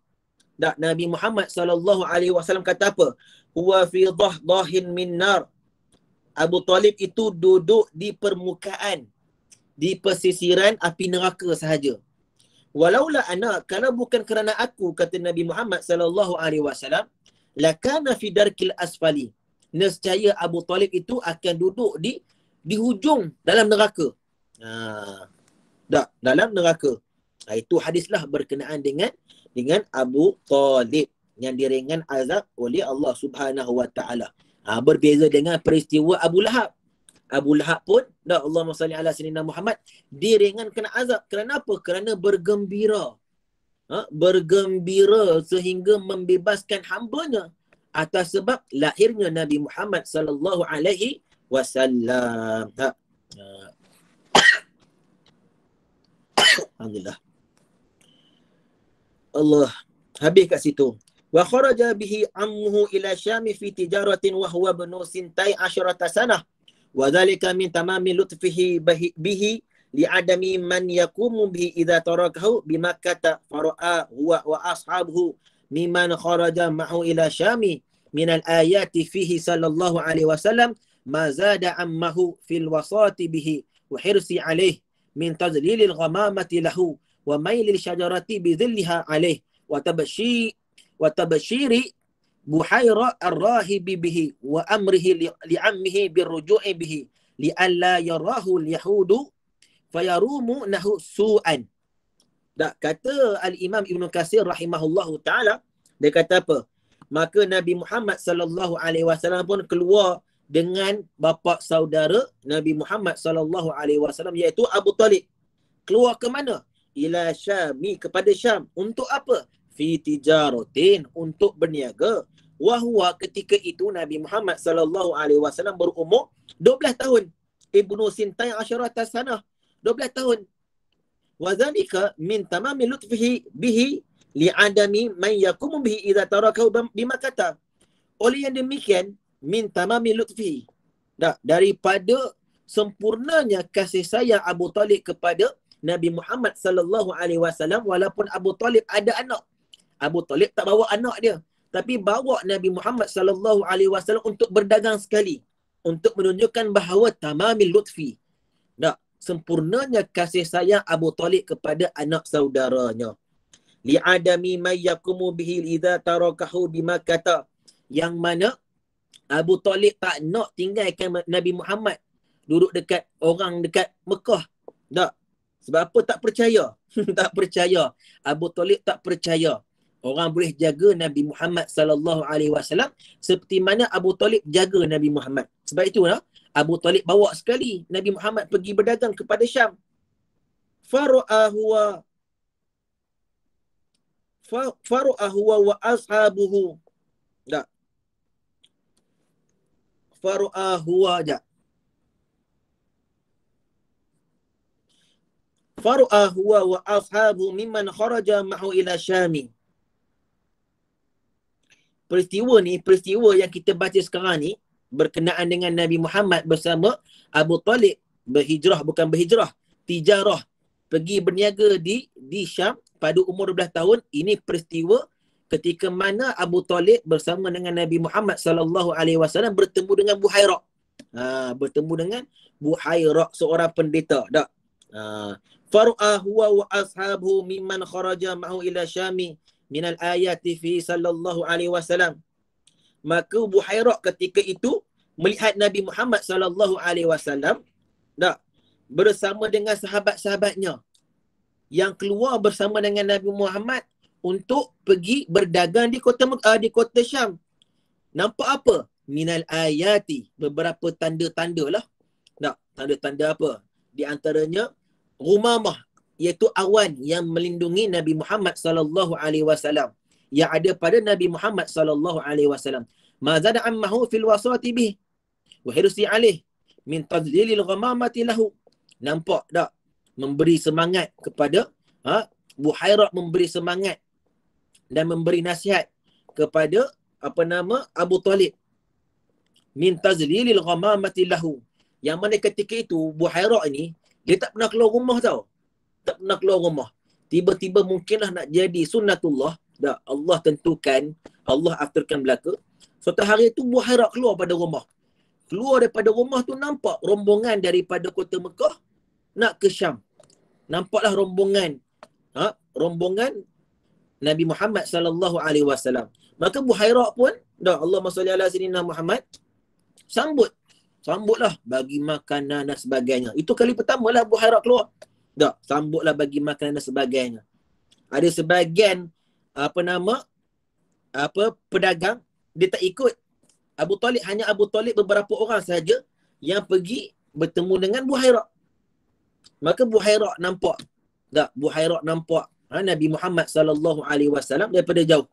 dak Nabi Muhammad sallallahu alaihi wasallam kata apa? Huwa fi dhahdahin min nar. Abu Talib itu duduk di permukaan di pesisiran api neraka sahaja. Walaula ana kalau bukan kerana aku kata Nabi Muhammad sallallahu alaihi wasallam lakana fi darkil asfali. Nescaya Abu Talib itu akan duduk di di hujung dalam neraka. Ha. Tak, dalam neraka. Ha, itu hadislah berkenaan dengan dengan Abu Talib yang diringan azab oleh Allah Subhanahu Wa Taala. Ha, berbeza dengan peristiwa Abu Lahab. Abu Lahab pun dah Allah Subhanahu Wa Taala Muhammad diringan kena azab. Kerana apa? Kerana bergembira. Ha, bergembira sehingga membebaskan hambanya atas sebab lahirnya Nabi Muhammad sallallahu alaihi wasallam. Ha. *coughs* Alhamdulillah. Allah. Habis kat situ. Wa kharaja bihi ammuhu ila syam fi tijaratin wa huwa ibnu sintai asharata sanah. Wa dhalika min tamami lutfihi bihi li adami man yakumu bihi idza tarakahu bi Makkah fara'a huwa wa ashabuhu mimman kharaja ma'hu ila syam min al-ayati fihi sallallahu alaihi wasallam ma zada ammuhu fil wasati bihi wa hirsi alaihi min tazlilil ghamamati lahu wa mailil syajarati bi dhilliha alaih wa tabashi wa tabashiri buhaira ar bihi wa amrihi li ammihi bi ruju'i bihi li alla yarahu al-yahudu fayarumu nahu su'an dak kata al-imam ibnu kasir rahimahullahu taala dia kata apa maka nabi Muhammad sallallahu alaihi wasallam pun keluar dengan bapa saudara Nabi Muhammad sallallahu alaihi wasallam iaitu Abu Talib. Keluar ke mana? ila syami kepada syam untuk apa fi tijaratin untuk berniaga wahwa ketika itu nabi Muhammad sallallahu alaihi wasallam berumur 12 tahun ibnu sintai 10 tasanah 12 tahun wazanika min tamami lutfihi bihi li'adami man Yakum bihi idza tarakahu bima kata oleh yang demikian min tamami lutfihi dah daripada sempurnanya kasih sayang Abu Talib kepada Nabi Muhammad sallallahu alaihi wasallam walaupun Abu Talib ada anak. Abu Talib tak bawa anak dia, tapi bawa Nabi Muhammad sallallahu alaihi wasallam untuk berdagang sekali untuk menunjukkan bahawa tamamil lutfi. Nah, sempurnanya kasih sayang Abu Talib kepada anak saudaranya. Li'adami may yakumu bihi tarakahu bima Yang mana Abu Talib tak nak tinggalkan Nabi Muhammad duduk dekat orang dekat Mekah. Tak. Sebab apa tak percaya? *laughs* tak percaya. Abu Talib tak percaya. Orang boleh jaga Nabi Muhammad sallallahu alaihi wasallam seperti mana Abu Talib jaga Nabi Muhammad. Sebab itu lah Abu Talib bawa sekali Nabi Muhammad pergi berdagang kepada Syam. Faru'ahu wa Faru'ahu wa ashabuhu. Tak. Faru'ahu ja. jak. Faru'a huwa wa ashabu mimman kharaja ma'hu ila Syami. Peristiwa ni, peristiwa yang kita baca sekarang ni berkenaan dengan Nabi Muhammad bersama Abu Talib berhijrah, bukan berhijrah, tijarah pergi berniaga di di Syam pada umur 12 tahun ini peristiwa ketika mana Abu Talib bersama dengan Nabi Muhammad sallallahu alaihi wasallam bertemu dengan Buhairah. Ha, bertemu dengan Buhairah seorang pendeta. Dak. Ah, Faruahu wa ashabu mimman kharaja ma'hu ila syami min al-ayati fi sallallahu alaihi wasallam. Maka Buhairah ketika itu melihat Nabi Muhammad sallallahu alaihi wasallam dak bersama dengan sahabat-sahabatnya yang keluar bersama dengan Nabi Muhammad untuk pergi berdagang di kota uh, di kota Syam. Nampak apa? Minal ayati. Beberapa tanda-tanda lah. Tak, tanda-tanda apa? Di antaranya, Rumamah iaitu awan yang melindungi Nabi Muhammad sallallahu alaihi wasallam yang ada pada Nabi Muhammad sallallahu alaihi wasallam. Mazada ammahu fil wasati bi wa hirsi alaih min tadlilil ghamamati lahu. Nampak tak? Memberi semangat kepada ha? Buhaira memberi semangat dan memberi nasihat kepada apa nama Abu Talib min tazlilil ghamamati lahu. Yang mana ketika itu Buhaira ini dia tak pernah keluar rumah tau. Tak pernah keluar rumah. Tiba-tiba mungkinlah nak jadi sunnatullah. Dah Allah tentukan. Allah afterkan belaka. Suatu hari tu buah harap keluar pada rumah. Keluar daripada rumah tu nampak rombongan daripada kota Mekah nak ke Syam. Nampaklah rombongan. Ha? Rombongan Nabi Muhammad sallallahu alaihi wasallam. Maka Buhairah pun dah Allahumma salli ala sayyidina Muhammad sambut sambutlah bagi makanan dan sebagainya. Itu kali pertama lah Abu Hayrak keluar. Tak, sambutlah bagi makanan dan sebagainya. Ada sebagian apa nama apa pedagang dia tak ikut Abu Talib hanya Abu Talib beberapa orang saja yang pergi bertemu dengan Buhairah. Maka Buhairah nampak tak Buhairah nampak ha, Nabi Muhammad sallallahu alaihi wasallam daripada jauh.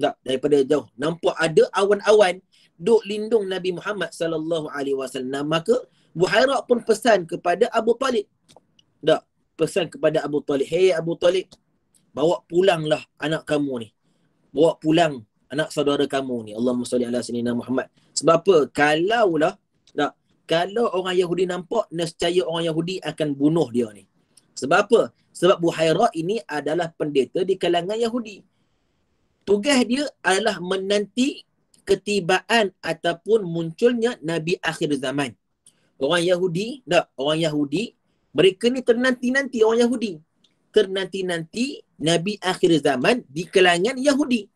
Tak daripada jauh nampak ada awan-awan duk lindung Nabi Muhammad sallallahu alaihi wasallam maka Buhairah pun pesan kepada Abu Talib. Tak, pesan kepada Abu Talib. Hei Abu Talib, bawa pulanglah anak kamu ni. Bawa pulang anak saudara kamu ni. Allahumma salli ala sayyidina Muhammad. Sebab apa? Kalau lah, tak kalau orang Yahudi nampak nescaya orang Yahudi akan bunuh dia ni. Sebab apa? Sebab Buhairah ini adalah pendeta di kalangan Yahudi. Tugas dia adalah menanti ketibaan ataupun munculnya Nabi akhir zaman. Orang Yahudi, tak, orang Yahudi, mereka ni ternanti-nanti orang Yahudi. Ternanti-nanti Nabi akhir zaman di kalangan Yahudi.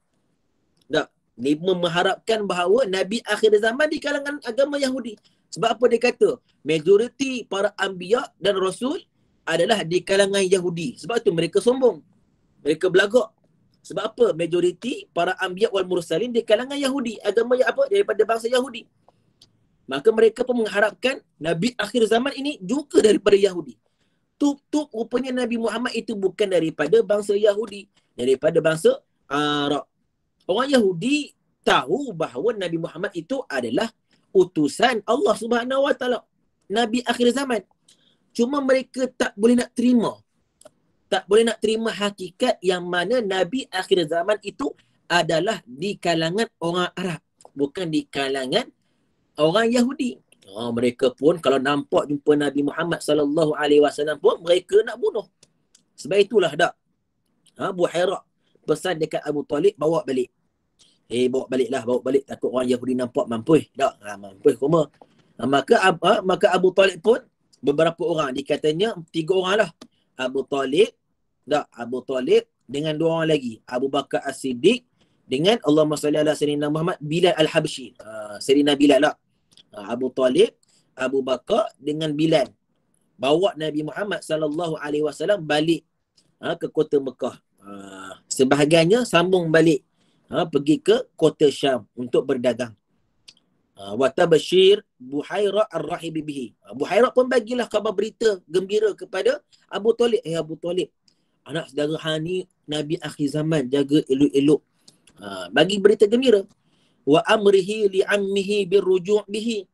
Tak, ni mengharapkan bahawa Nabi akhir zaman di kalangan agama Yahudi. Sebab apa dia kata? Majoriti para Ambiya dan Rasul adalah di kalangan Yahudi. Sebab tu mereka sombong. Mereka belagak. Sebab apa? Majoriti para ambiyak wal mursalin di kalangan Yahudi. Agama yang apa? Daripada bangsa Yahudi. Maka mereka pun mengharapkan Nabi akhir zaman ini juga daripada Yahudi. Tup-tup rupanya Nabi Muhammad itu bukan daripada bangsa Yahudi. Daripada bangsa Arab. Orang Yahudi tahu bahawa Nabi Muhammad itu adalah utusan Allah Subhanahu Nabi akhir zaman. Cuma mereka tak boleh nak terima tak boleh nak terima hakikat yang mana Nabi akhir zaman itu adalah di kalangan orang Arab. Bukan di kalangan orang Yahudi. Oh, mereka pun kalau nampak jumpa Nabi Muhammad sallallahu alaihi wasallam pun mereka nak bunuh. Sebab itulah dak. Ha Buhaira pesan dekat Abu Talib bawa balik. Eh bawa baliklah bawa balik takut orang Yahudi nampak mampus dak. Ha mampus koma. Ha, maka ha, maka Abu Talib pun beberapa orang dikatanya tiga orang lah. Abu Talib tak Abu Talib dengan dua orang lagi Abu Bakar As-Siddiq dengan Allahumma salli ala Sayyidina Muhammad Bilal Al-Habshi uh, ah, Sayyidina Bilal lah uh, Abu Talib Abu Bakar dengan Bilal bawa Nabi Muhammad sallallahu alaihi wasallam balik uh, ke kota Mekah uh, sebahagiannya sambung balik uh, pergi ke kota Syam untuk berdagang Ah, wa tabashir buhaira ar-rahib bihi ah, buhaira pun bagilah khabar berita gembira kepada Abu Talib eh Abu Talib anak saudara Hani nabi akhir zaman jaga elok-elok ah, bagi berita gembira wa amrihi li ammihi birruju' bihi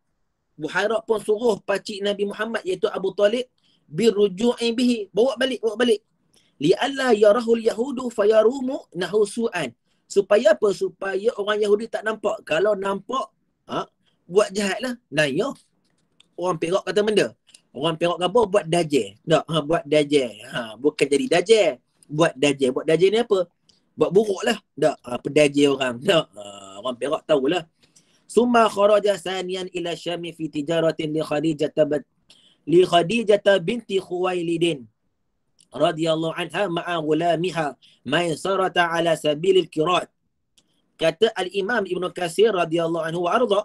buhaira pun suruh pacik nabi Muhammad iaitu Abu Talib birruju'i bihi bawa balik bawa balik li alla yarahul yahudu fayarumu nahusu'an supaya apa supaya orang yahudi tak nampak kalau nampak ha? buat jahat lah. Naya. Orang perak kata benda. Orang perak kata buat daje. Tak, ha, buat daje. Ha, bukan jadi daje. Buat daje. Buat daje ni apa? Buat buruk lah. Tak, ha, pedaje orang. Tak, ha, orang perak tahulah. Suma kharaja sanian ila syami fi tijaratin li khadijah tabat li khadijah binti khuwailidin radhiyallahu anha ma'a gulamiha maisarata ala sabilil kirat kata Al Imam Ibn Katsir radhiyallahu anhu arda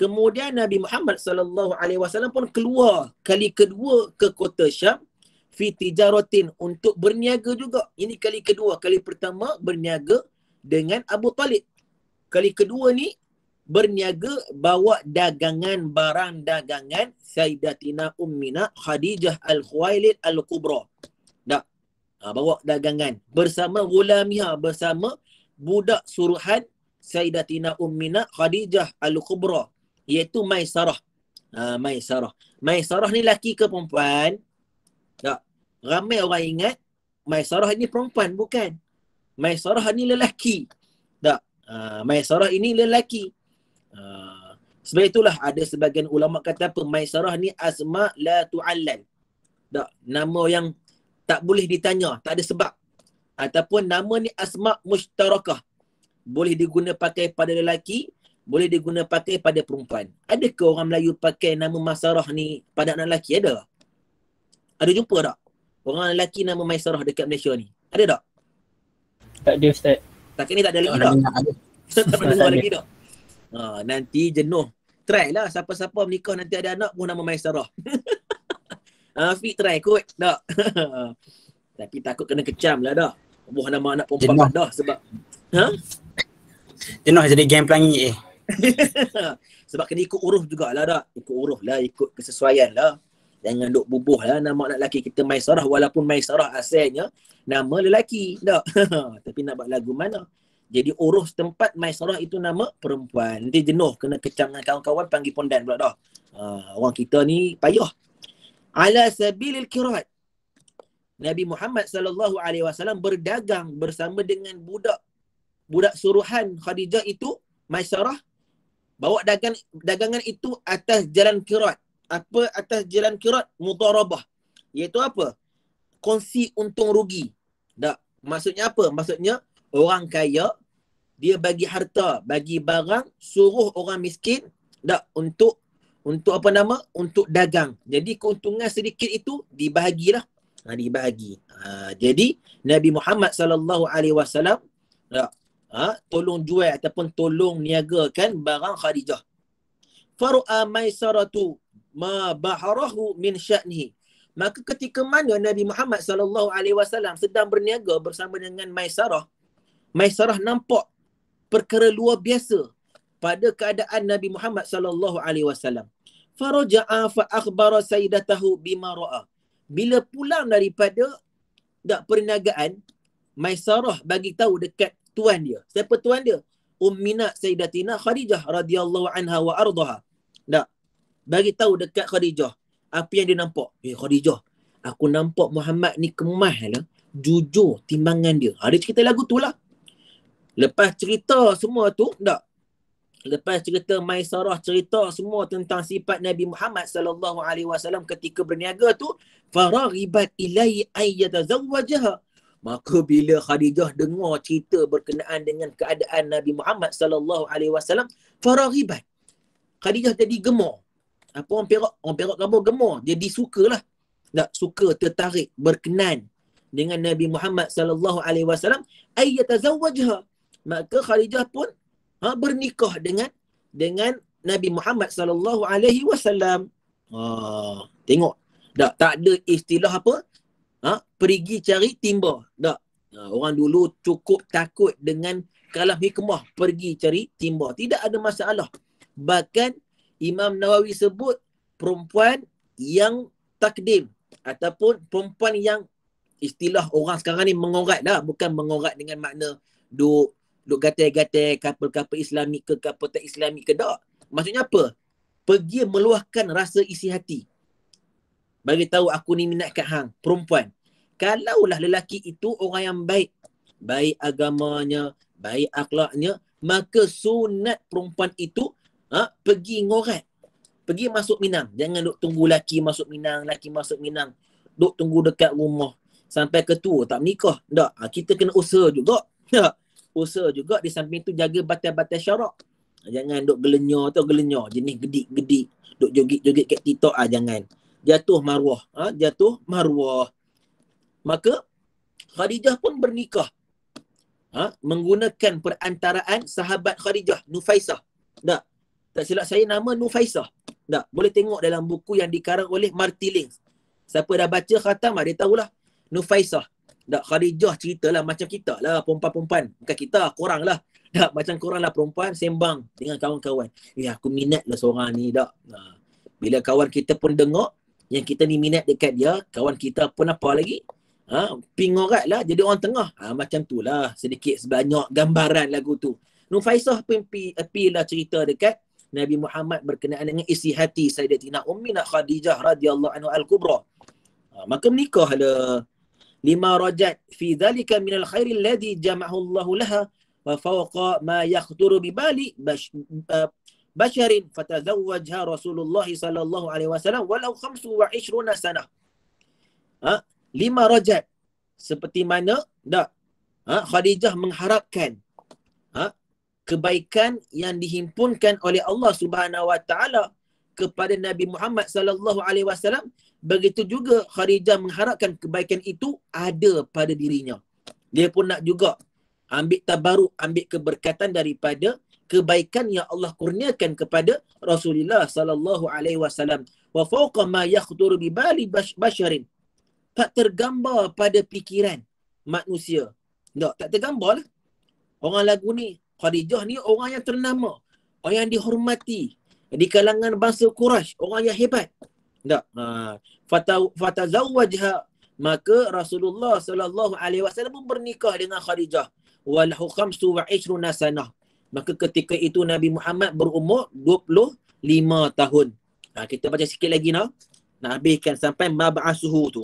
kemudian Nabi Muhammad sallallahu alaihi wasallam pun keluar kali kedua ke kota Syam fi tijaratin untuk berniaga juga ini kali kedua kali pertama berniaga dengan Abu Talib kali kedua ni berniaga bawa dagangan barang dagangan Sayyidatina Ummina Khadijah Al-Khuwailid Al-Kubra. Dak. Ha, bawa dagangan bersama gulamiha bersama budak suruhan Sayyidatina Ummina Khadijah Al-Kubra iaitu Maisarah. Ha, Maisarah. Maisarah ni lelaki ke perempuan? Tak. Ramai orang ingat Maisarah ni perempuan bukan. Maisarah ni lelaki. Tak. Ha, Maisarah ini lelaki. Ha, sebab itulah ada sebagian ulama kata apa Maisarah ni asma la tu'allan. Tak. Nama yang tak boleh ditanya, tak ada sebab ataupun nama ni asma mustarakah boleh diguna pakai pada lelaki boleh diguna pakai pada perempuan adakah orang Melayu pakai nama masarah ni pada anak lelaki ada ada jumpa tak orang lelaki nama maisarah dekat Malaysia ni ada tak tak ada ustaz tak ni tak ada lagi tak tak ada lagi tak ha, nanti jenuh try lah siapa-siapa menikah nanti ada anak pun nama maisarah *laughs* Afiq try kot tak *laughs* Tapi takut kena kecam lah dah buah nama anak perempuan Jenuh. dah sebab ha? Jenuh jadi game pelangi eh. *laughs* sebab kena ikut uruf jugalah dak. Ikut uruf lah, ikut kesesuaian lah. Jangan duk bubuh lah nama anak lelaki kita Maisarah walaupun Maisarah asalnya nama lelaki. Tak. *laughs* Tapi nak buat lagu mana? Jadi urus tempat Maisarah itu nama perempuan. Nanti jenuh kena kecam dengan kawan-kawan panggil pondan pula dah. Uh, orang kita ni payah. Ala sabilil kirat. Nabi Muhammad sallallahu alaihi wasallam berdagang bersama dengan budak budak suruhan Khadijah itu Maisarah bawa dagang dagangan itu atas jalan kirat apa atas jalan kirat mudharabah iaitu apa kongsi untung rugi dak maksudnya apa maksudnya orang kaya dia bagi harta bagi barang suruh orang miskin dak untuk untuk apa nama untuk dagang jadi keuntungan sedikit itu dibahagilah ha, dibagi. Ha, jadi Nabi Muhammad sallallahu alaihi wasallam ya, ha, tolong jual ataupun tolong niagakan barang Khadijah. Faru'a Maisaratu ma baharahu min sya'nihi. Maka ketika mana Nabi Muhammad sallallahu alaihi wasallam sedang berniaga bersama dengan Maisarah, Maisarah nampak perkara luar biasa pada keadaan Nabi Muhammad sallallahu alaihi wasallam. Faraja'a fa akhbara sayyidatahu bima ra'a bila pulang daripada dak perniagaan Maisarah bagi tahu dekat tuan dia siapa tuan dia Umminat Sayyidatina Khadijah radhiyallahu anha wa ardhaha dak bagi tahu dekat Khadijah apa yang dia nampak eh Khadijah aku nampak Muhammad ni kemah lah jujur timbangan dia ada ha, cerita lagu tu lah lepas cerita semua tu dak lepas cerita Maisarah cerita semua tentang sifat Nabi Muhammad sallallahu alaihi wasallam ketika berniaga tu faragibat ilai ayat azawajah maka bila khadijah dengar cerita berkenaan dengan keadaan nabi Muhammad sallallahu alaihi wasallam faragibat khadijah jadi gemar apa orang perak orang perak kamu gemar jadi sukalah nak suka tertarik berkenan dengan nabi Muhammad sallallahu alaihi wasallam ayat azawajah maka khadijah pun ha, bernikah dengan dengan Nabi Muhammad sallallahu alaihi wasallam. Ha, tengok tak, tak ada istilah apa? Ha? Pergi cari timba. Tak. Ha, orang dulu cukup takut dengan kalah hikmah pergi cari timba. Tidak ada masalah. Bahkan Imam Nawawi sebut perempuan yang takdim ataupun perempuan yang istilah orang sekarang ni mengorat dah bukan mengorat dengan makna duk duk gatai-gatai kapal-kapal islami ke kapal tak islami ke tak maksudnya apa pergi meluahkan rasa isi hati bagi tahu aku ni minat kat hang perempuan kalaulah lelaki itu orang yang baik baik agamanya baik akhlaknya maka sunat perempuan itu ha, pergi ngorat pergi masuk minang jangan duk tunggu lelaki masuk minang lelaki masuk minang duk tunggu dekat rumah sampai ketua tak menikah tak ha, kita kena usaha juga tak ha, usaha juga di samping itu jaga batas-batas syarak ha, jangan duk gelenyor tu gelenyor jenis gedik-gedik duk joget-joget kat TikTok ah jangan jatuh marwah, ha? jatuh marwah. maka Khadijah pun bernikah ha? menggunakan perantaraan sahabat Khadijah Nufaisah tak tak silap saya nama Nufaisah tak boleh tengok dalam buku yang dikarang oleh Martiling siapa dah baca khatam ah, dia tahulah Nufaisah tak Khadijah ceritalah macam kita lah perempuan-perempuan bukan kita korang lah tak macam korang lah perempuan sembang dengan kawan-kawan ya aku minat lah seorang ni tak bila kawan kita pun dengar yang kita ni minat dekat dia, kawan kita pun apa lagi? Ha, pingorat lah, jadi orang tengah. Ha, macam tu lah, sedikit sebanyak gambaran lagu tu. Nufaisah pun pi, lah cerita dekat Nabi Muhammad berkenaan dengan isi hati Sayyidatina Ummi nak Khadijah radhiyallahu anhu al-Kubra. Ha, maka menikah le lah. lima rajat fi dhalika minal khairi alladhi jama'ahu Allah laha wa fawqa ma yakhturu bi bali uh, basharin fatazawwajha Rasulullah sallallahu alaihi wasallam walau 25 sanah. Ha? Lima rajat. Seperti mana? Dak. Ha? Khadijah mengharapkan ha? kebaikan yang dihimpunkan oleh Allah Subhanahu wa taala kepada Nabi Muhammad sallallahu alaihi wasallam begitu juga Khadijah mengharapkan kebaikan itu ada pada dirinya. Dia pun nak juga ambil tabaruk, ambil keberkatan daripada kebaikan yang Allah kurniakan kepada Rasulullah sallallahu alaihi wasallam wa fawqa ma yakhdur bi bali basharin tak tergambar pada pikiran manusia tak tak tergambarlah orang lagu ni Khadijah ni orang yang ternama orang yang dihormati di kalangan bangsa Quraisy orang yang hebat tak ha fatazawwajha maka Rasulullah sallallahu alaihi wasallam bernikah dengan Khadijah walahu 25 sanah Maka ketika itu Nabi Muhammad berumur 25 tahun. Nah ha, kita baca sikit lagi nak. Nak habiskan sampai mab'asuhu tu.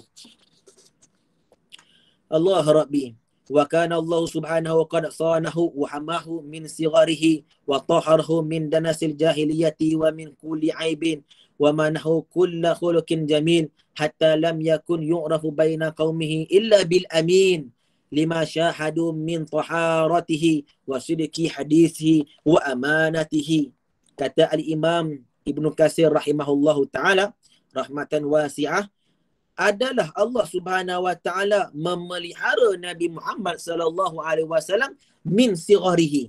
Allah Rabbi. Wa kana Allah subhanahu wa qad sanahu wa hamahu min sigarihi wa taharhu min danasil jahiliyati wa min kulli aibin wa manahu kulla khulukin jamil hatta lam yakun yu'rafu bayna qawmihi illa bil amin lima syahadu min taharatihi wa sidqi hadisihi wa amanatihi kata al-imam Ibnu Katsir rahimahullahu taala rahmatan wasi'ah adalah Allah Subhanahu wa taala memelihara Nabi Muhammad sallallahu alaihi wasallam min sigharihi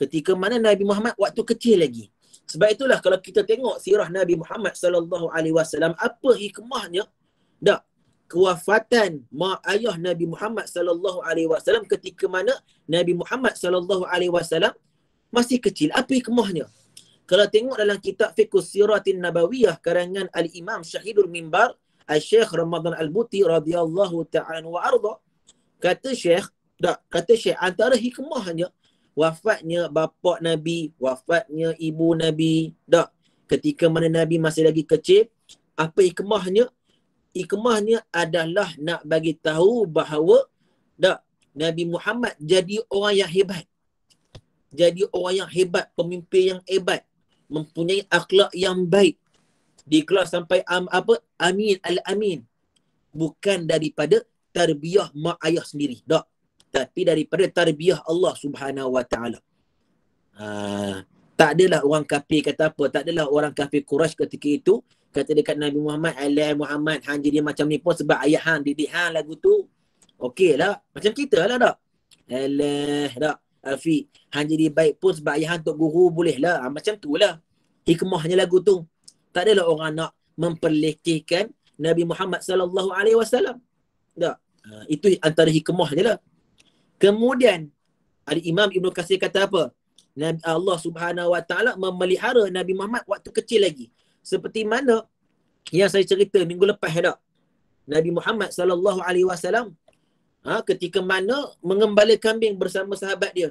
ketika mana Nabi Muhammad waktu kecil lagi sebab itulah kalau kita tengok sirah Nabi Muhammad sallallahu alaihi wasallam apa hikmahnya dak kewafatan mak ayah Nabi Muhammad sallallahu alaihi wasallam ketika mana Nabi Muhammad sallallahu alaihi wasallam masih kecil. Apa hikmahnya? Kalau tengok dalam kitab Fiqh Siratin Nabawiyah karangan Al-Imam Syahidul Mimbar Al-Syekh Ramadan Al-Buti radhiyallahu ta'ala wa arda kata Syekh tak, kata Syekh antara hikmahnya wafatnya bapa Nabi, wafatnya ibu Nabi, tak. Ketika mana Nabi masih lagi kecil, apa hikmahnya? hikmahnya adalah nak bagi tahu bahawa dak Nabi Muhammad jadi orang yang hebat. Jadi orang yang hebat, pemimpin yang hebat, mempunyai akhlak yang baik. Dikelas sampai am, apa? Amin al-amin. Bukan daripada tarbiyah mak ayah sendiri. Tak. Tapi daripada tarbiyah Allah subhanahu wa ta'ala. Ha, tak adalah orang kafir kata apa. Tak adalah orang kafir Quraisy ketika itu kata dekat Nabi Muhammad alai Muhammad hang jadi macam ni pun sebab ayah hang didik hang lagu tu okey lah macam kita lah dak alah dak afi hang jadi baik pun sebab ayah hang tok guru boleh lah ha, macam tu lah hikmahnya lagu tu tak ada lah orang nak memperlekehkan Nabi Muhammad sallallahu alaihi wasallam dak ha, ah, itu antara hikmahnya lah kemudian ada imam Ibnu Kasir kata apa Nabi Allah Subhanahu Wa Taala memelihara Nabi Muhammad waktu kecil lagi seperti mana yang saya cerita minggu lepas ada ya Nabi Muhammad sallallahu alaihi wasallam ha ketika mana mengembala kambing bersama sahabat dia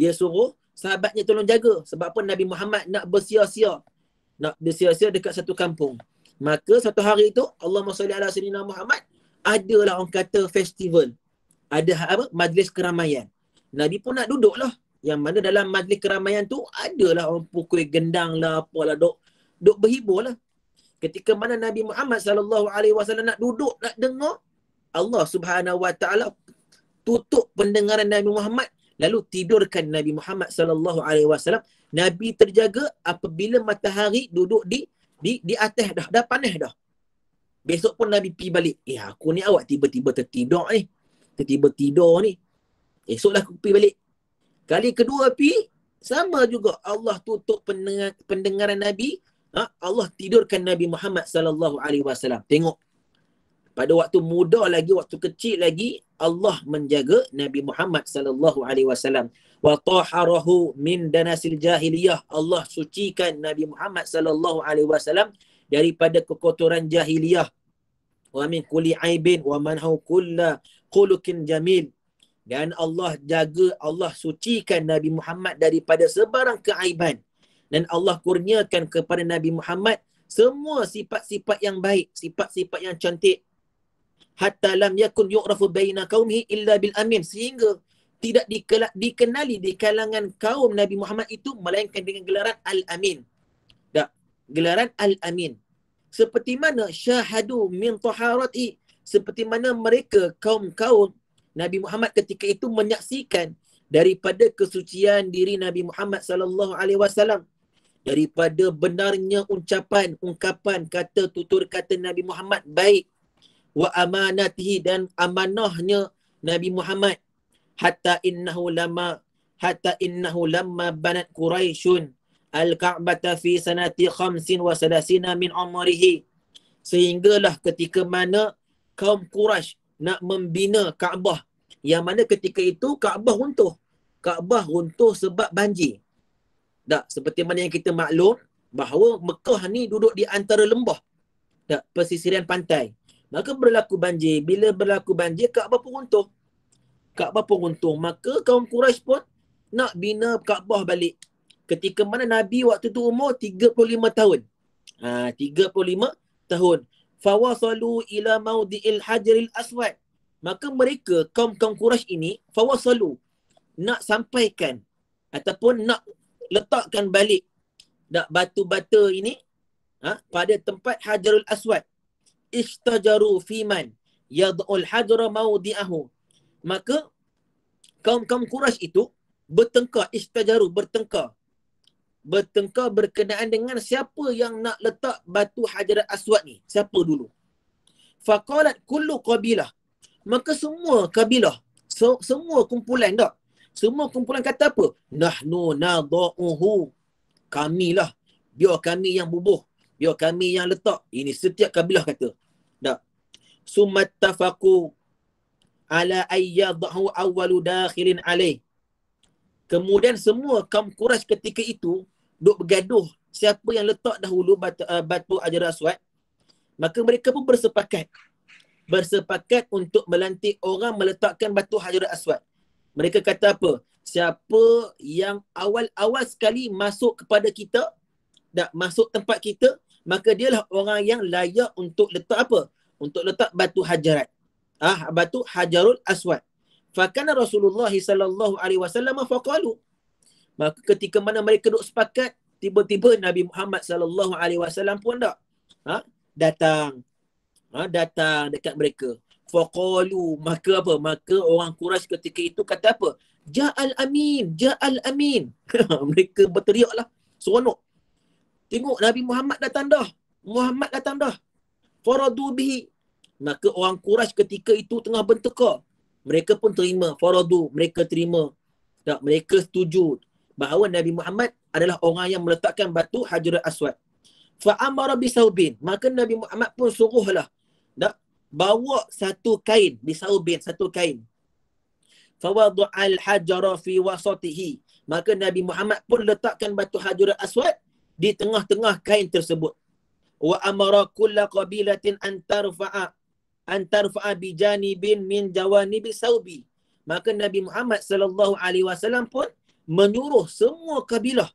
dia suruh sahabatnya tolong jaga sebab apa Nabi Muhammad nak bersia-sia nak bersia-sia dekat satu kampung maka satu hari itu Allah Allahumma salli ala Nabi Muhammad adalah orang kata festival ada ha- apa majlis keramaian Nabi pun nak duduklah yang mana dalam majlis keramaian tu adalah orang pukul gendang lah apalah dok duk berhibur lah. Ketika mana Nabi Muhammad sallallahu alaihi wasallam nak duduk nak dengar Allah Subhanahu wa taala tutup pendengaran Nabi Muhammad lalu tidurkan Nabi Muhammad sallallahu alaihi wasallam Nabi terjaga apabila matahari duduk di di di atas dah dah panas dah Besok pun Nabi pi balik eh aku ni awak tiba-tiba tertidur ni tiba-tiba tidur ni esoklah aku pi balik kali kedua pi sama juga Allah tutup pendengar, pendengaran Nabi Ha? Allah tidurkan Nabi Muhammad sallallahu alaihi wasallam. Tengok. Pada waktu muda lagi, waktu kecil lagi Allah menjaga Nabi Muhammad sallallahu alaihi wasallam. Wa taharahu min danasil jahiliyah. Allah sucikan Nabi Muhammad sallallahu alaihi wasallam daripada kekotoran jahiliyah. Wa min kulli aibin wa manhu kullu qulukin jamil. Dan Allah jaga, Allah sucikan Nabi Muhammad daripada sebarang keaiban dan Allah kurniakan kepada Nabi Muhammad semua sifat-sifat yang baik, sifat-sifat yang cantik. Hatta lam yakun yu'rafu baina qaumihi illa bil amin sehingga tidak dikenali di kalangan kaum Nabi Muhammad itu melainkan dengan gelaran Al-Amin. Tak. Gelaran Al-Amin. Seperti mana syahadu min taharati. Seperti mana mereka kaum-kaum Nabi Muhammad ketika itu menyaksikan daripada kesucian diri Nabi Muhammad sallallahu alaihi wasallam daripada benarnya ucapan, ungkapan, kata, tutur kata Nabi Muhammad baik wa amanatihi dan amanahnya Nabi Muhammad hatta innahu lama hatta innahu lama banat Quraisyun Al-Ka'bata fi sanati khamsin wa sadasina min umarihi. Sehinggalah ketika mana kaum Quraisy nak membina Kaabah. Yang mana ketika itu Kaabah runtuh. Kaabah runtuh sebab banjir. Tak, seperti mana yang kita maklum bahawa Mekah ni duduk di antara lembah. Tak, pesisiran pantai. Maka berlaku banjir. Bila berlaku banjir, Kaabah pun runtuh. Kaabah pun runtuh. Maka kaum Quraisy pun nak bina Kaabah balik. Ketika mana Nabi waktu tu umur 35 tahun. Ha, 35 tahun. Fawasalu ila maudi'il hajaril aswad. Maka mereka, kaum-kaum Quraisy ini, fawasalu. Nak sampaikan ataupun nak letakkan balik batu bata ini ha, pada tempat Hajarul Aswad. Ishtajaru fiman yad'ul hajra maudi'ahu. Maka kaum-kaum Quraisy itu bertengkar, ishtajaru bertengkar. Bertengkar berkenaan dengan siapa yang nak letak batu Hajarul Aswad ni. Siapa dulu? Faqalat kullu qabilah. Maka semua kabilah, so, semua kumpulan tak? Semua kumpulan kata apa? Nahnu nada'uhu. Kamilah. Biar kami yang bubuh. Biar kami yang letak. Ini setiap kabilah kata. Tak. Sumat tafaku ala ayyadahu awalu dakhilin alaih. Kemudian semua kaum Quraisy ketika itu duk bergaduh siapa yang letak dahulu batu, uh, batu ajar aswad. Maka mereka pun bersepakat. Bersepakat untuk melantik orang meletakkan batu hajar aswad. Mereka kata apa? Siapa yang awal-awal sekali masuk kepada kita, nak masuk tempat kita, maka dia lah orang yang layak untuk letak apa? Untuk letak batu hajarat. Ah, ha, batu hajarul aswad. Fakana Rasulullah sallallahu alaihi wasallam faqalu. Maka ketika mana mereka duduk sepakat, tiba-tiba Nabi Muhammad sallallahu alaihi wasallam pun dak. Ha, ah, datang. Ha, datang dekat mereka faqalu maka apa maka orang Quraisy ketika itu kata apa ja'al amin ja'al amin *laughs* mereka lah, seronok tengok Nabi Muhammad datang dah Muhammad datang dah faradu bihi maka orang Quraisy ketika itu tengah bertekak mereka pun terima faradu mereka terima tak mereka setuju bahawa Nabi Muhammad adalah orang yang meletakkan batu Hajar Aswad. Fa'amara bisawbin. Maka Nabi Muhammad pun suruhlah. Tak? bawa satu kain di saubin satu kain fawadul hajara fi wasatihi maka nabi Muhammad pun letakkan batu hajar aswad di tengah-tengah kain tersebut wa amara kull qabilatin an tarfa'a an tarfa'a bi janibin min jawanibi saubi maka nabi Muhammad sallallahu alaihi wasallam pun menyuruh semua kabilah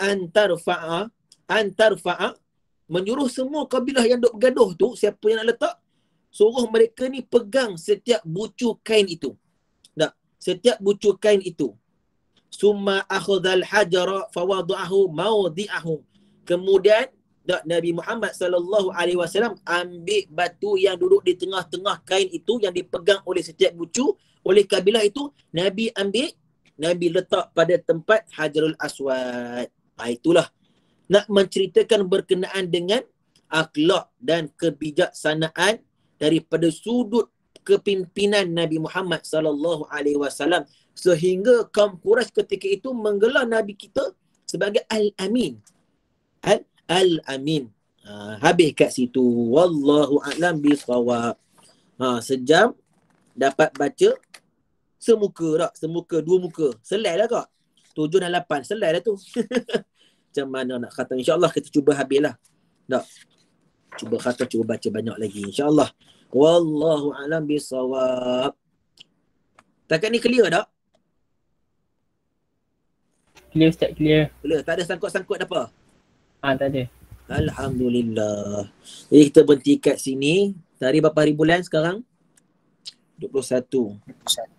an tarfa'a an tarfa'a menyuruh semua kabilah yang duk bergaduh tu siapa yang nak letak suruh mereka ni pegang setiap bucu kain itu. Tak. Setiap bucu kain itu. Suma akhudhal hajara fawadu'ahu mawdi'ahu. Kemudian tak, Nabi Muhammad sallallahu alaihi wasallam ambil batu yang duduk di tengah-tengah kain itu yang dipegang oleh setiap bucu oleh kabilah itu Nabi ambil Nabi letak pada tempat Hajarul Aswad. Ah itulah nak menceritakan berkenaan dengan akhlak dan kebijaksanaan daripada sudut kepimpinan Nabi Muhammad sallallahu alaihi wasallam sehingga kaum Quraisy ketika itu menggelar nabi kita sebagai al-amin al-amin ha, habis kat situ wallahu alam bisawab ha sejam dapat baca semuka tak semuka dua muka selai lah kak tujuh dan lapan selai lah tu *laughs* macam mana nak kata insyaallah kita cuba habis lah tak cuba kata, cuba baca banyak lagi insyaallah wallahu alam bisawab takkan ni clear tak clear ustaz clear clear tak ada sangkut-sangkut apa ah ha, tak ada alhamdulillah jadi kita berhenti kat sini dari berapa hari bulan sekarang 21 21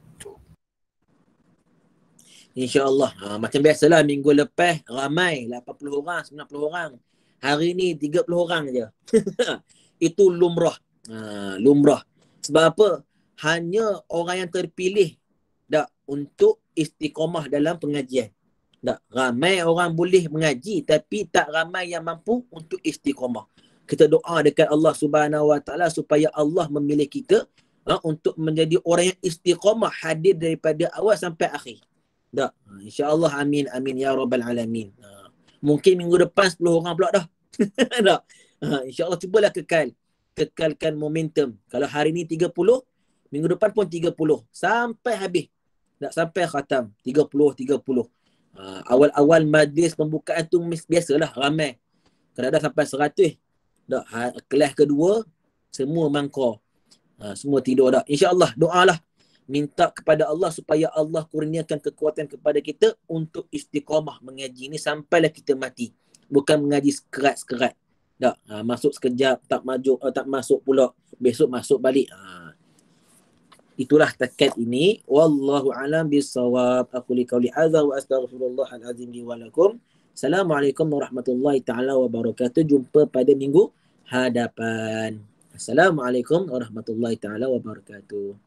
InsyaAllah. Ha, macam biasalah minggu lepas ramai 80 orang, 90 orang hari ni 30 orang je. *laughs* itu lumrah. Ha, lumrah. Sebab apa? Hanya orang yang terpilih dak untuk istiqomah dalam pengajian. Tak. Ramai orang boleh mengaji tapi tak ramai yang mampu untuk istiqomah. Kita doa dekat Allah Subhanahu Wa Taala supaya Allah memilih kita ha, untuk menjadi orang yang istiqomah hadir daripada awal sampai akhir. Tak. Ha, InsyaAllah amin amin ya rabbal alamin. Ha mungkin minggu depan 10 orang pula dah. tak? *laughs* Ha, InsyaAllah cubalah kekal. Kekalkan momentum. Kalau hari ni 30, minggu depan pun 30. Sampai habis. Tak sampai khatam. 30, 30. Ha, awal-awal majlis pembukaan tu biasalah ramai. Kalau dah sampai 100, tak? Ha, kelas kedua, semua mangkau. Ha, semua tidur dah. InsyaAllah doalah minta kepada Allah supaya Allah kurniakan kekuatan kepada kita untuk istiqamah mengaji ni sampailah kita mati. Bukan mengaji sekerat-sekerat. Tak, ha, masuk sekejap, tak maju, uh, tak masuk pula. Besok masuk balik. Ha. Itulah takat ini. Wallahu alam bisawab. Aku li kauli azza wa astaghfirullah al-azim li walakum. Assalamualaikum warahmatullahi taala wabarakatuh. Jumpa pada minggu hadapan. Assalamualaikum warahmatullahi taala wabarakatuh.